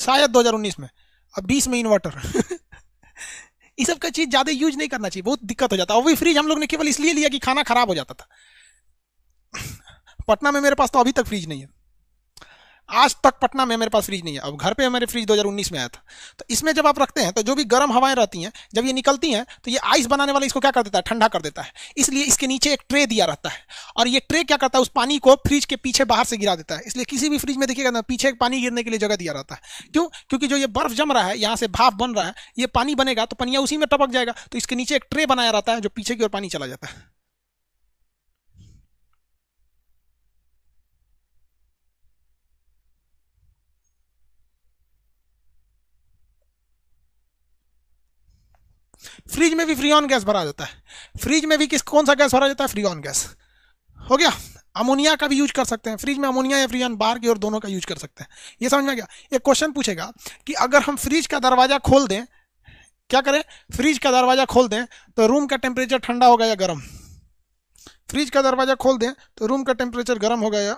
शायद 2019 में अब 20 में इन्वर्टर ये सब का चीज़ ज़्यादा यूज नहीं करना चाहिए बहुत दिक्कत हो जाता है वो भी फ्रिज हम लोग ने केवल इसलिए लिया कि खाना खराब हो जाता था पटना में मेरे पास तो अभी तक फ्रिज नहीं है आज तक पटना में मेरे पास फ्रिज नहीं है अब घर पे हमारे फ्रिज 2019 में आया था तो इसमें जब आप रखते हैं तो जो भी गर्म हवाएं रहती हैं जब ये निकलती हैं तो ये आइस बनाने वाला इसको क्या कर देता है ठंडा कर देता है इसलिए इसके नीचे एक ट्रे दिया रहता है और ये ट्रे क्या करता है उस पानी को फ्रिज के पीछे बाहर से गिरा देता है इसलिए किसी भी फ्रिज में देखिएगा ना पीछे पानी गिरने के लिए जगह दिया रहता है क्यों क्योंकि जो ये बर्फ जम रहा है यहाँ से भाप बन रहा है ये पानी बनेगा तो पनिया उसी में टपक जाएगा तो इसके नीचे एक ट्रे बनाया रहता है जो पीछे की ओर पानी चला जाता है फ्रिज में भी फ्रीऑन गैस भरा जाता है फ्रिज में भी किस कौन सा गैस भरा जाता है फ्रीऑन गैस हो गया अमोनिया का भी यूज कर सकते हैं फ्रिज में अमोनिया या फ्रीऑन बार की और दोनों का यूज कर सकते हैं ये समझ में गया एक क्वेश्चन पूछेगा कि अगर हम फ्रिज का दरवाज़ा खोल दें क्या करें फ्रिज का दरवाज़ा खोल दें तो रूम का टेम्परेचर ठंडा होगा या गर्म फ्रिज का दरवाज़ा खोल दें तो रूम का टेम्परेचर गर्म होगा या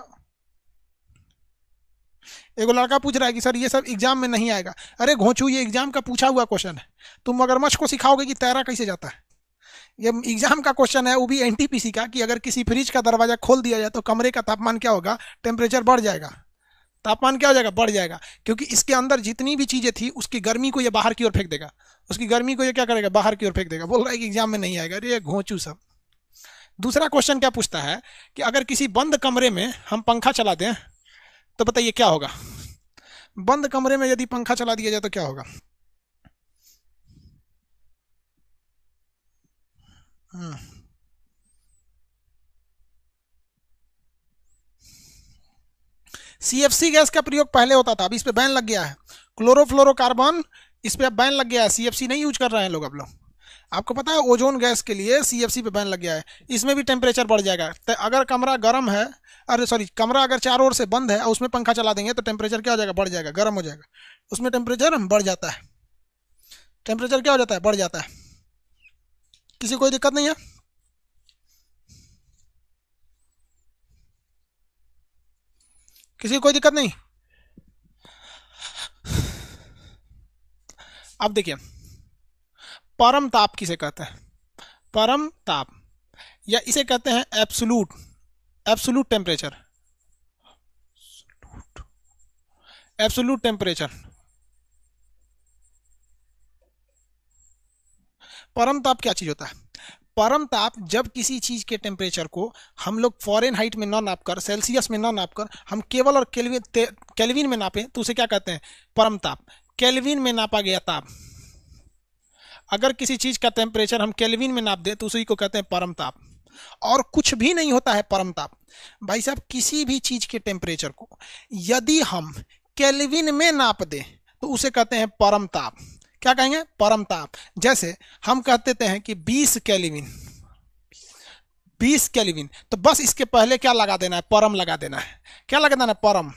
एगो लड़का पूछ रहा है कि सर ये सब एग्जाम में नहीं आएगा अरे घोंचू ये एग्जाम का पूछा हुआ क्वेश्चन है तुम मगरमच्छ को सिखाओगे कि तैरा कैसे जाता है ये एग्जाम का क्वेश्चन है वो भी एन का कि अगर किसी फ्रिज का दरवाजा खोल दिया जाए तो कमरे का तापमान क्या होगा टेम्परेचर बढ़ जाएगा तापमान क्या हो जाएगा बढ़ जाएगा क्योंकि इसके अंदर जितनी भी चीज़ें थी उसकी गर्मी को ये बाहर की ओर फेंक देगा उसकी गर्मी को ये क्या करेगा बाहर की ओर फेंक देगा बोल रहा है कि एग्जाम में नहीं आएगा अरे घोंचू सब दूसरा क्वेश्चन क्या पूछता है कि अगर किसी बंद कमरे में हम पंखा चला दें तो बताइए क्या होगा बंद कमरे में यदि पंखा चला दिया जाए तो क्या होगा सीएफसी हम्म। गैस का प्रयोग पहले होता था अब इस पर बैन लग गया है क्लोरोफ्लोरोकार्बन इस पर अब बैन लग गया है सीएफसी नहीं यूज कर रहे हैं लोग अब लोग आपको पता है ओजोन गैस के लिए सी पे बैन लग गया है इसमें भी टेम्परेचर बढ़ जाएगा तो अगर कमरा गर्म है अरे सॉरी कमरा अगर चारों ओर से बंद है और उसमें पंखा चला देंगे तो टेम्परेचर क्या हो जाएगा बढ़ जाएगा गर्म हो जाएगा उसमें टेम्परेचर बढ़ जाता है टेम्परेचर क्या हो जाता है बढ़ जाता है किसी कोई दिक्कत नहीं है किसी कोई दिक्कत नहीं अब देखिए परम ताप किसे कहते हैं परम ताप या इसे कहते हैं एब्सुलूट एब्सुलूट टेम्परेचर एब्सुलूट टेम्परेचर परम ताप क्या चीज होता है परम ताप जब किसी चीज के टेम्परेचर को हम लोग फॉरेन हाइट में ना नापकर सेल्सियस में ना नापकर हम केवल और केल्विन केल्विन में नापें तो उसे क्या कहते हैं परम ताप केल्विन में नापा गया ताप अगर किसी चीज़ का टेम्परेचर हम केल्विन में नाप दें तो उसी को कहते हैं परम ताप और कुछ भी नहीं होता है परम ताप भाई साहब किसी भी चीज़ के टेम्परेचर को यदि हम केल्विन में नाप दें तो उसे कहते हैं परम ताप क्या कहेंगे परम ताप जैसे हम कहते हैं कि 20 केल्विन बीस केल्विन तो बस इसके पहले क्या लगा देना है परम लगा देना है क्या लगा देना है परम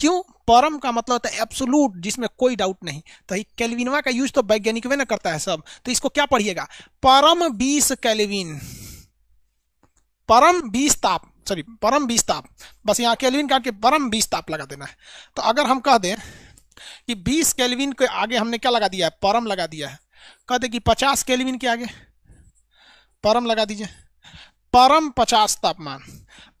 क्यों परम का मतलब होता है एब्सोलूट जिसमें कोई डाउट नहीं तो ये कैलविनवा का यूज तो वैज्ञानिक वे ना करता है सब तो इसको क्या पढ़िएगा परम बीस कैलिविन परम बीस ताप सॉरी परम बीस ताप बस यहाँ कैलिविन का के परम बीस ताप लगा देना है तो अगर हम कह दें कि बीस कैलिविन के आगे हमने क्या लगा दिया है परम लगा दिया है कह दे कि पचास कैलिविन के आगे परम लगा दीजिए परम पचास तापमान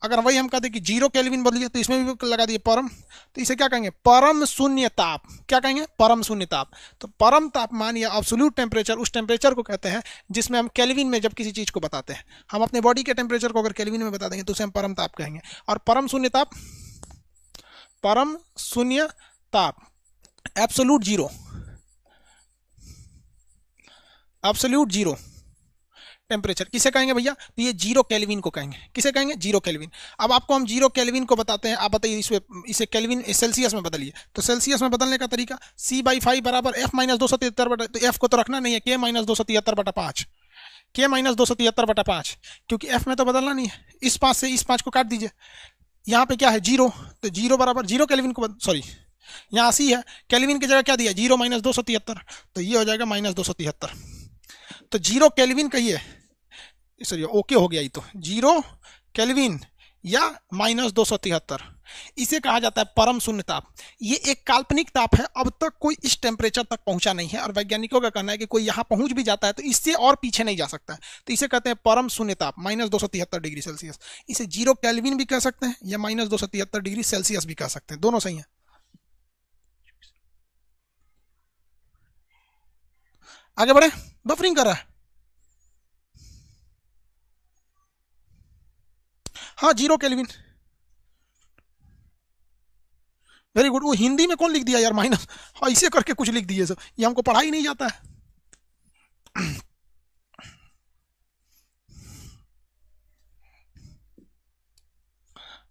अगर वही हम कहते हैं कि जीरो केल्विन बदलिए तो इसमें भी लगा दिए परम तो इसे क्या कहेंगे परम शून्य ताप क्या कहेंगे परम शून्य ताप तो परम तापमान या अब्सोल्यूट टेम्परेचर उस टेम्परेचर को कहते हैं जिसमें हम केल्विन में जब किसी चीज़ को बताते हैं हम अपने बॉडी के टेम्परेचर को अगर केलविन में बता देंगे तो उसे हम परम ताप कहेंगे और परम शून्य ताप परम शून्य ताप absolute zero absolute zero temperature किसे कहेंगे भैया तो ये जीरो कैलविन को कहेंगे किसे कहेंगे जीरो कैलविन अब आपको हम जीरो कैलविन को बताते हैं आप बताइए इसमें इसे कैलविन सेल्सियस में बदलिए तो सेल्सियस में बदलने का तरीका सी बाई फाइव बराबर एफ माइनस दो सौ तिहत्तर बटा तो एफ को तो रखना नहीं है के माइनस दो सौ तिहत्तर बटा पाँच के माइनस दो सौ तिहत्तर बटा पाँच क्योंकि एफ में तो बदलना नहीं है इस पाँच से इस पाँच को काट दीजिए यहाँ पर क्या है जीरो तो जीरो बराबर जीरो कैलविन को सॉरी यहाँ सी है कैलविन की जगह क्या दिया जीरो माइनस दो सौ तिहत्तर तो ये हो जाएगा माइनस दो सौ तिहत्तर तो जीरो कैलविन कहिए सॉरी ओके हो गया ये तो जीरो केल्विन या माइनस दो सौ तिहत्तर इसे कहा जाता है परम शून्य ताप ये एक काल्पनिक ताप है अब तक कोई इस टेम्परेचर तक पहुंचा नहीं है और वैज्ञानिकों का कहना है कि कोई यहाँ पहुंच भी जाता है तो इससे और पीछे नहीं जा सकता है तो इसे कहते हैं परम शून्य ताप माइनस दो डिग्री सेल्सियस इसे जीरो कैलविन भी कह सकते हैं या माइनस दो डिग्री सेल्सियस भी कह सकते हैं दोनों सही है आगे बढ़े बफरिंग कर रहा है हाँ जीरो केल्विन वेरी गुड वो हिंदी में कौन लिख दिया यार माइनस हाँ इसे करके कुछ लिख दिए सर ये हमको पढ़ा ही नहीं जाता है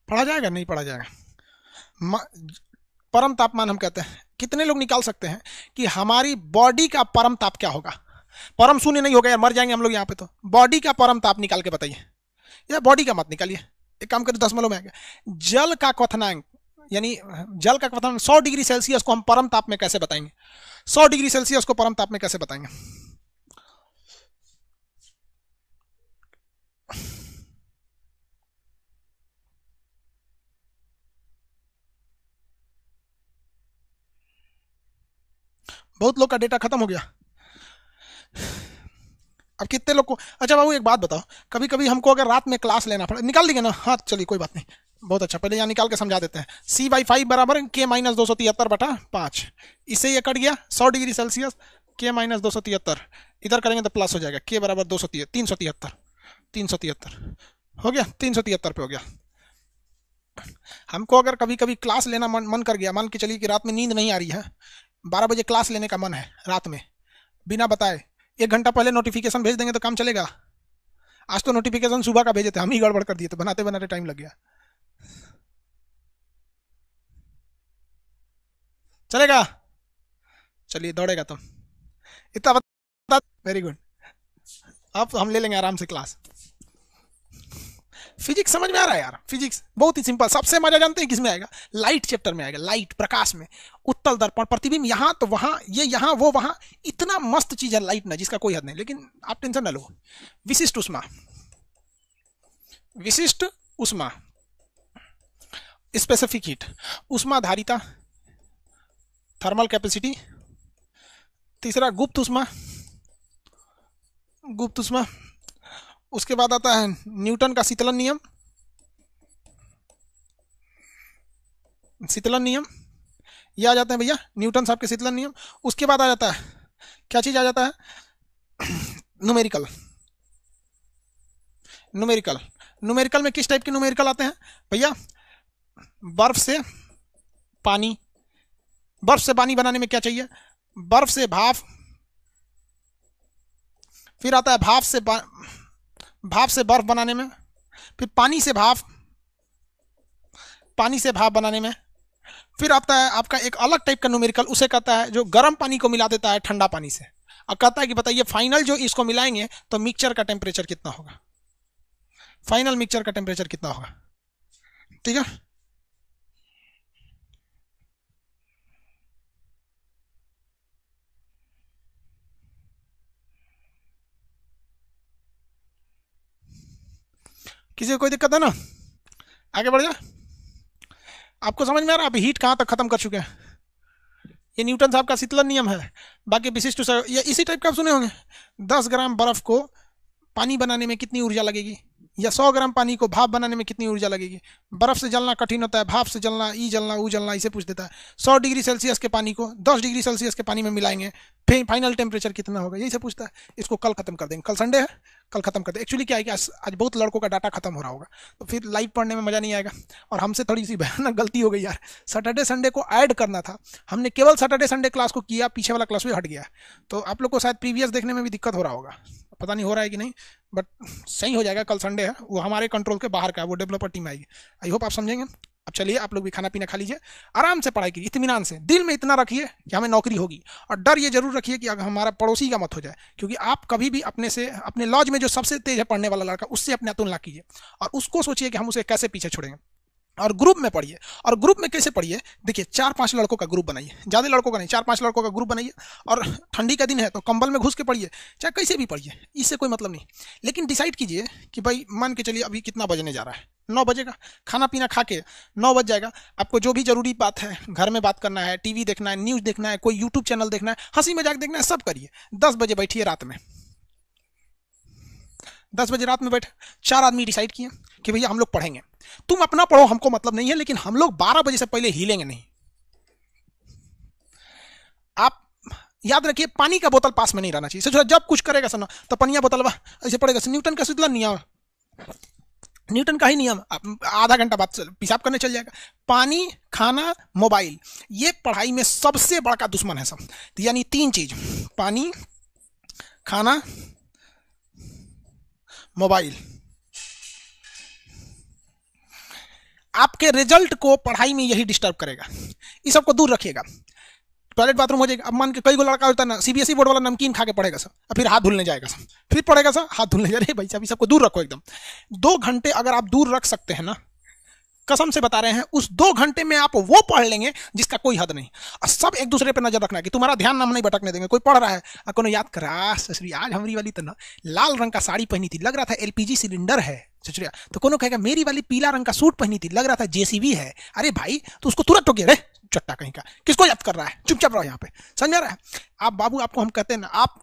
पढ़ा जाएगा नहीं पढ़ा जाएगा परम तापमान हम कहते हैं कितने लोग निकाल सकते हैं कि हमारी बॉडी का परम ताप क्या होगा परम शून्य नहीं होगा यार मर जाएंगे हम लोग यहाँ पे तो बॉडी का परम ताप निकाल के बताइए या बॉडी का मत निकालिए एक काम करें दशमलव में आ गया जल का क्वथनांक यानी जल का क्वथनांक 100 डिग्री सेल्सियस को हम परम ताप में कैसे बताएंगे 100 डिग्री सेल्सियस को परम ताप में कैसे बताएंगे बहुत लोग का डेटा खत्म हो गया अब कितने लोग को अच्छा बाबू एक बात बताओ कभी कभी हमको अगर रात में क्लास लेना पड़े निकाल देंगे ना हाँ चलिए कोई बात नहीं बहुत अच्छा पहले यहाँ निकाल के समझा देते हैं सी बाई फाइव बराबर के माइनस दो सौ तिहत्तर बटा पाँच इससे ये कट गया सौ डिग्री सेल्सियस के माइनस दो सौ तिहत्तर इधर करेंगे तो प्लस हो जाएगा के बराबर दो सौ तीन सौ तिहत्तर तीन सौ तिहत्तर हो गया तीन सौ तिहत्तर पे हो गया हमको अगर कभी कभी क्लास लेना मन मन कर गया मान के चलिए कि रात में नींद नहीं आ रही है बारह बजे क्लास लेने का मन है रात में बिना बताए एक घंटा पहले नोटिफिकेशन भेज देंगे तो काम चलेगा आज तो नोटिफिकेशन सुबह का भेजे थे हम ही गड़बड़ कर दिए थे बनाते बनाते टाइम लग गया चलेगा चलिए दौड़ेगा तुम तो। इतना बता वेरी गुड अब हम ले लेंगे आराम से क्लास फिजिक्स समझ में आ रहा है यार फिजिक्स बहुत ही सिंपल सबसे मजा जानते हैं किसमें आएगा लाइट चैप्टर में आएगा लाइट प्रकाश में उत्तल दर्पण प्रतिबिंब यहाँ तो वहाँ ये यहाँ वो वहाँ इतना मस्त चीज़ है लाइट ना जिसका कोई हद नहीं लेकिन आप टेंशन ना लो विशिष्ट उष्मा विशिष्ट उष्मा स्पेसिफिक हीट उष्माधारिता थर्मल कैपेसिटी तीसरा गुप्त उष्मा गुप्त उष्मा उसके बाद आता है न्यूटन का शीतलन नियम शीतलन नियम ये आ जाते हैं भैया न्यूटन साहब के शीतलन नियम उसके बाद आ जाता है क्या चीज़ आ जाता है न्यूमेरिकल न्यूमेरिकल न्यूमेरिकल में किस टाइप के न्यूमेरिकल आते हैं भैया बर्फ से पानी बर्फ से पानी बनाने में क्या चाहिए बर्फ से भाप फिर आता है भाप से भाप से बर्फ बनाने में फिर पानी से भाप पानी से भाप बनाने में फिर आता है आपका एक अलग टाइप का न्यूमेरिकल उसे कहता है जो गर्म पानी को मिला देता है ठंडा पानी से और कहता है कि बताइए फाइनल जो इसको मिलाएंगे तो मिक्सचर का टेम्परेचर कितना होगा फाइनल मिक्सचर का टेम्परेचर कितना होगा ठीक है किसी को कोई दिक्कत है ना आगे बढ़ जाए आपको समझ में आ रहा है आप हीट कहाँ तक खत्म कर चुके हैं ये न्यूटन साहब का शीतलन नियम है बाकी विशिष्ट या इसी टाइप का आप सुने होंगे दस ग्राम बर्फ को पानी बनाने में कितनी ऊर्जा लगेगी या सौ ग्राम पानी को भाप बनाने में कितनी ऊर्जा लगेगी बर्फ से जलना कठिन होता है भाप से जलना ई जलना ऊ जलना इसे पूछ देता है सौ डिग्री सेल्सियस के पानी को दस डिग्री सेल्सियस के पानी में मिलाएंगे फिर फाइनल टेम्परेचर कितना होगा यही से पूछता है इसको कल खत्म कर देंगे कल संडे है कल खत्म कर दे एक्चुअली क्या है कि आज, आज बहुत लड़कों का डाटा खत्म हो रहा होगा तो फिर लाइव पढ़ने में मज़ा नहीं आएगा और हमसे थोड़ी सी भयानक गलती हो गई यार सैटरडे संडे को ऐड करना था हमने केवल सैटरडे संडे क्लास को किया पीछे वाला क्लास भी हट गया तो आप लोग को शायद प्रीवियस देखने में भी दिक्कत हो रहा होगा पता नहीं हो रहा है कि नहीं बट सही हो जाएगा कल संडे है वो हमारे कंट्रोल के बाहर का है वो डेवलपर टीम आएगी आई होप आप समझेंगे अब चलिए आप लोग भी खाना पीना खा लीजिए आराम से पढ़ाई कीजिए इतमान से दिल में इतना रखिए कि हमें नौकरी होगी और डर ये जरूर रखिए कि अगर हमारा पड़ोसी का मत हो जाए क्योंकि आप कभी भी अपने से अपने लॉज में जो सबसे तेज है पढ़ने वाला लड़का उससे अपने तुलना कीजिए और उसको सोचिए कि हम उसे कैसे पीछे छोड़ेंगे और ग्रुप में पढ़िए और ग्रुप में कैसे पढ़िए देखिए चार पांच लड़कों का ग्रुप बनाइए ज़्यादा लड़कों का नहीं चार पांच लड़कों का ग्रुप बनाइए और ठंडी का दिन है तो कंबल में घुस के पढ़िए चाहे कैसे भी पढ़िए इससे कोई मतलब नहीं लेकिन डिसाइड कीजिए कि भाई मान के चलिए अभी कितना बजने जा रहा है नौ बजेगा खाना पीना खा के नौ बज जाएगा आपको जो भी जरूरी बात है घर में बात करना है टी देखना है न्यूज़ देखना है कोई यूट्यूब चैनल देखना है हंसी मजाक देखना है सब करिए दस बजे बैठिए रात में दस बजे रात में बैठे चार आदमी डिसाइड किए कि भैया हम लोग पढ़ेंगे तुम अपना पढ़ो हमको मतलब नहीं है लेकिन हम लोग बारह बजे से पहले हिलेंगे नहीं आप याद रखिए पानी का बोतल पास में नहीं रहना चाहिए जब कुछ करेगा सर तो पनिया बोतल ऐसे पड़ेगा न्यूटन का शीतला नियम न्यूटन का ही नियम आधा घंटा बाद पेशाब करने चल जाएगा पानी खाना मोबाइल ये पढ़ाई में सबसे बड़ा दुश्मन है सब तो यानी तीन चीज पानी खाना मोबाइल आपके रिजल्ट को पढ़ाई में यही डिस्टर्ब करेगा इस सबको दूर रखिएगा टॉयलेट बाथरूम हो जाएगा अब मान के कई गो लड़का होता है ना सीबीएसई बोर्ड e वाला नमकीन खा के पढ़ेगा सर और फिर हाथ धुलने जाएगा सर फिर पढ़ेगा सर हाथ धुलने जा रहे भाई साहब सबको दूर रखो एकदम दो घंटे अगर आप दूर रख सकते हैं ना कसम से बता रहे हैं उस दो घंटे में आप वो पढ़ लेंगे जिसका कोई हद नहीं और सब एक दूसरे पर नजर रखना कि तुम्हारा ध्यान नाम नहीं भटकने देंगे कोई पढ़ रहा है और याद करा ससुरी आज हमारी वाली तो ना लाल रंग का साड़ी पहनी थी लग रहा था एलपीजी सिलेंडर है सचुरिया तो कोनो कहेगा मेरी वाली पीला रंग का सूट पहनी थी लग रहा था जेसीबी है अरे भाई तो उसको तुरंत टोके रे चट्टा कहीं का किसको याद कर रहा है चुपचाप रहो यहाँ पे समझ रहा है आप बाबू आपको हम कहते हैं ना आप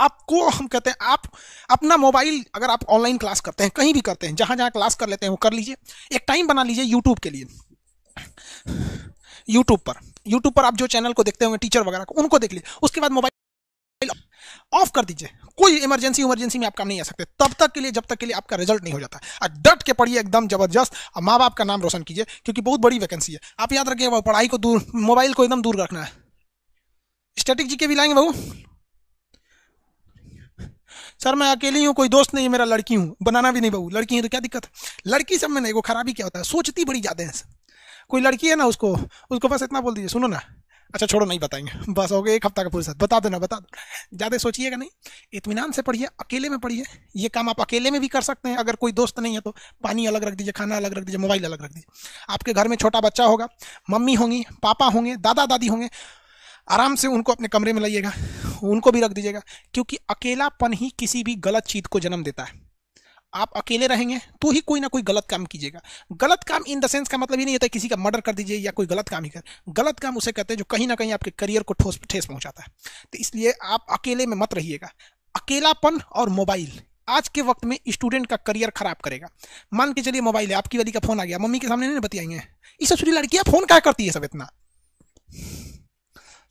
आपको हम कहते हैं आप अपना मोबाइल अगर आप ऑनलाइन क्लास करते हैं कहीं भी करते हैं जहां जहां क्लास कर लेते हैं वो कर लीजिए एक टाइम बना लीजिए यूट्यूब के लिए यूट्यूब पर यूट्यूब पर आप जो चैनल को देखते होंगे टीचर वगैरह को उनको देख लीजिए उसके बाद मोबाइल ऑफ कर दीजिए कोई इमरजेंसी इमरजेंसी में आप काम नहीं आ सकते तब तक के लिए जब तक के लिए आपका रिजल्ट नहीं हो जाता और डट के पढ़िए एकदम जबरदस्त और माँ बाप का नाम रोशन कीजिए क्योंकि बहुत बड़ी वैकेंसी है आप याद रखिए पढ़ाई को दूर मोबाइल को एकदम दूर रखना है स्टैटिक जी के भी लाएंगे बहू सर मैं अकेली हूँ कोई दोस्त नहीं है मेरा लड़की हूँ बनाना भी नहीं बहू लड़की है तो क्या दिक्कत है लड़की सब में नहीं वो खराबी क्या होता है सोचती बड़ी ज़्यादा है कोई लड़की है ना उसको उसको बस इतना बोल दीजिए सुनो ना अच्छा छोड़ो नहीं बताएंगे बस हो गया एक हफ्ता का साथ बता देना बता दो ज़्यादा सोचिएगा नहीं इतमान से पढ़िए अकेले में पढ़िए ये काम आप अकेले में भी कर सकते हैं अगर कोई दोस्त नहीं है तो पानी अलग रख दीजिए खाना अलग रख दीजिए मोबाइल अलग रख दीजिए आपके घर में छोटा बच्चा होगा मम्मी होंगी पापा होंगे दादा दादी होंगे आराम से उनको अपने कमरे में लाइएगा उनको भी रख दीजिएगा क्योंकि अकेलापन ही किसी भी गलत चीज़ को जन्म देता है आप अकेले रहेंगे तो ही कोई ना कोई गलत काम कीजिएगा गलत काम इन द सेंस का मतलब ही नहीं होता किसी का मर्डर कर दीजिए या कोई गलत काम ही कर गलत काम उसे कहते हैं जो कहीं ना कहीं आपके करियर को ठोस ठेस पहुंचाता है तो इसलिए आप अकेले में मत रहिएगा अकेलापन और मोबाइल आज के वक्त में स्टूडेंट का करियर खराब करेगा मान के चलिए मोबाइल है आपकी वाली का फोन आ गया मम्मी के सामने नहीं बतियाएंगे इस सब लड़कियां फोन क्या करती है सब इतना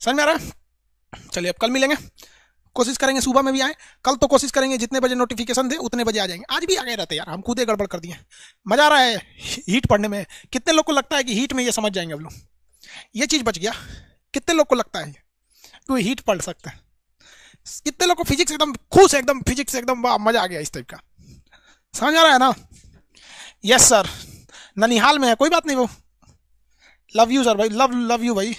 समझ में आ रहा है चलिए अब कल मिलेंगे कोशिश करेंगे सुबह में भी आए कल तो कोशिश करेंगे जितने बजे नोटिफिकेशन दे उतने बजे आ जाएंगे आज भी आ गए रहते यार हम खुदे गड़बड़ कर दिए मजा आ रहा है हीट पढ़ने में कितने लोग को लगता है कि हीट में ये समझ जाएंगे अब लोग ये चीज़ बच गया कितने लोग को लगता है कि हीट पढ़ सकते हैं कितने लोग को फिजिक्स एकदम खुश है एकदम फिजिक्स एकदम वाह मजा आ गया इस टाइप का समझ आ रहा है ना यस सर ननिहाल में है कोई बात नहीं वो लव यू सर भाई लव लव यू भाई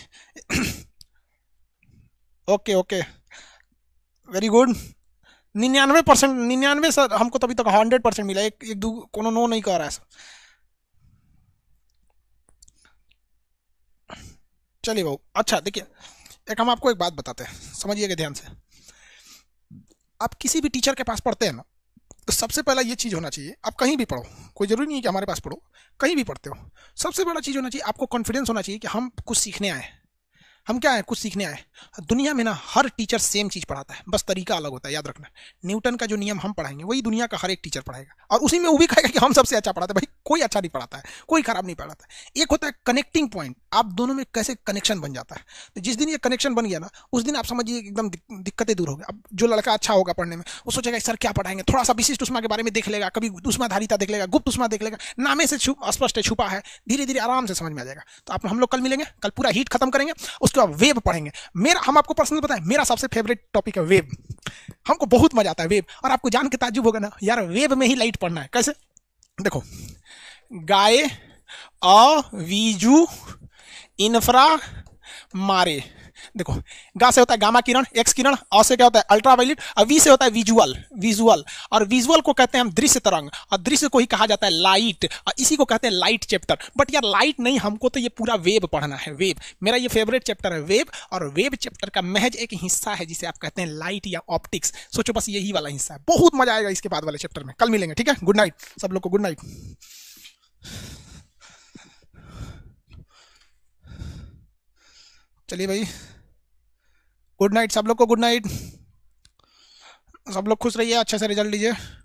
ओके ओके वेरी गुड निन्यानवे परसेंट निन्यानवे सर हमको तभी तक हंड्रेड परसेंट मिला एक एक दो कोनो नो नहीं कह रहा है सर चलिए भाऊ अच्छा देखिए एक हम आपको एक बात बताते हैं समझिएगा ध्यान से आप किसी भी टीचर के पास पढ़ते हैं ना तो सबसे पहला ये चीज़ होना चाहिए आप कहीं भी पढ़ो कोई ज़रूरी नहीं है कि हमारे पास पढ़ो कहीं भी पढ़ते हो सबसे बड़ा चीज़ होना चाहिए आपको कॉन्फिडेंस होना चाहिए कि हम कुछ सीखने आए हैं हम क्या है कुछ सीखने आए दुनिया में ना हर टीचर सेम चीज़ पढ़ाता है बस तरीका अलग होता है याद रखना न्यूटन का जो नियम हम पढ़ाएंगे वही दुनिया का हर एक टीचर पढ़ाएगा और उसी में वो भी कहेगा कि हम सबसे अच्छा पढ़ाते हैं भाई कोई अच्छा नहीं पढ़ाता है कोई खराब नहीं पढ़ाता है एक होता है कनेक्टिंग पॉइंट आप दोनों में कैसे कनेक्शन बन जाता है तो जिस दिन ये कनेक्शन बन गया ना उस दिन आप समझिए एकदम दिक्कतें दूर हो गई अब जो लड़का अच्छा होगा पढ़ने में वो सोचेगा सर क्या पढ़ाएंगे थोड़ा सा विशिष्ट उष्मा के बारे में देख लेगा कभी धारिता देख लेगा गुप्त उषमा देख लेगा नामे से स्पष्ट है छुपा है धीरे धीरे आराम से समझ में आ जाएगा तो आप हम लोग कल मिलेंगे कल पूरा हीट खत्म करेंगे उस उसके आप वेब पढ़ेंगे मेरा हम आपको पर्सनल बताएं मेरा सबसे फेवरेट टॉपिक है वेब हमको बहुत मजा आता है वेब और आपको जान के ताजुब होगा ना यार वेब में ही लाइट पढ़ना है कैसे देखो गाय अ वीजू इन्फ्रा मारे देखो गा से होता है गामा किरण एक्स किरण अ से क्या होता है अल्ट्रावायलेट और वी से होता है विजुअल विजुअल और विजुअल को कहते हैं हम दृश्य तरंग और दृश्य को ही कहा जाता है लाइट और इसी को कहते हैं लाइट चैप्टर बट यार लाइट नहीं हमको तो ये पूरा वेब पढ़ना है वेब मेरा ये फेवरेट चैप्टर है वेब और वेब चैप्टर का महज एक हिस्सा है जिसे आप कहते हैं लाइट या ऑप्टिक्स सोचो बस यही वाला हिस्सा है बहुत मजा आएगा इसके बाद वाले चैप्टर में कल मिलेंगे ठीक है गुड नाइट सब लोग को गुड नाइट चलिए भाई गुड नाइट सब लोग को गुड नाइट सब लोग खुश रहिए अच्छे से रिजल्ट लीजिए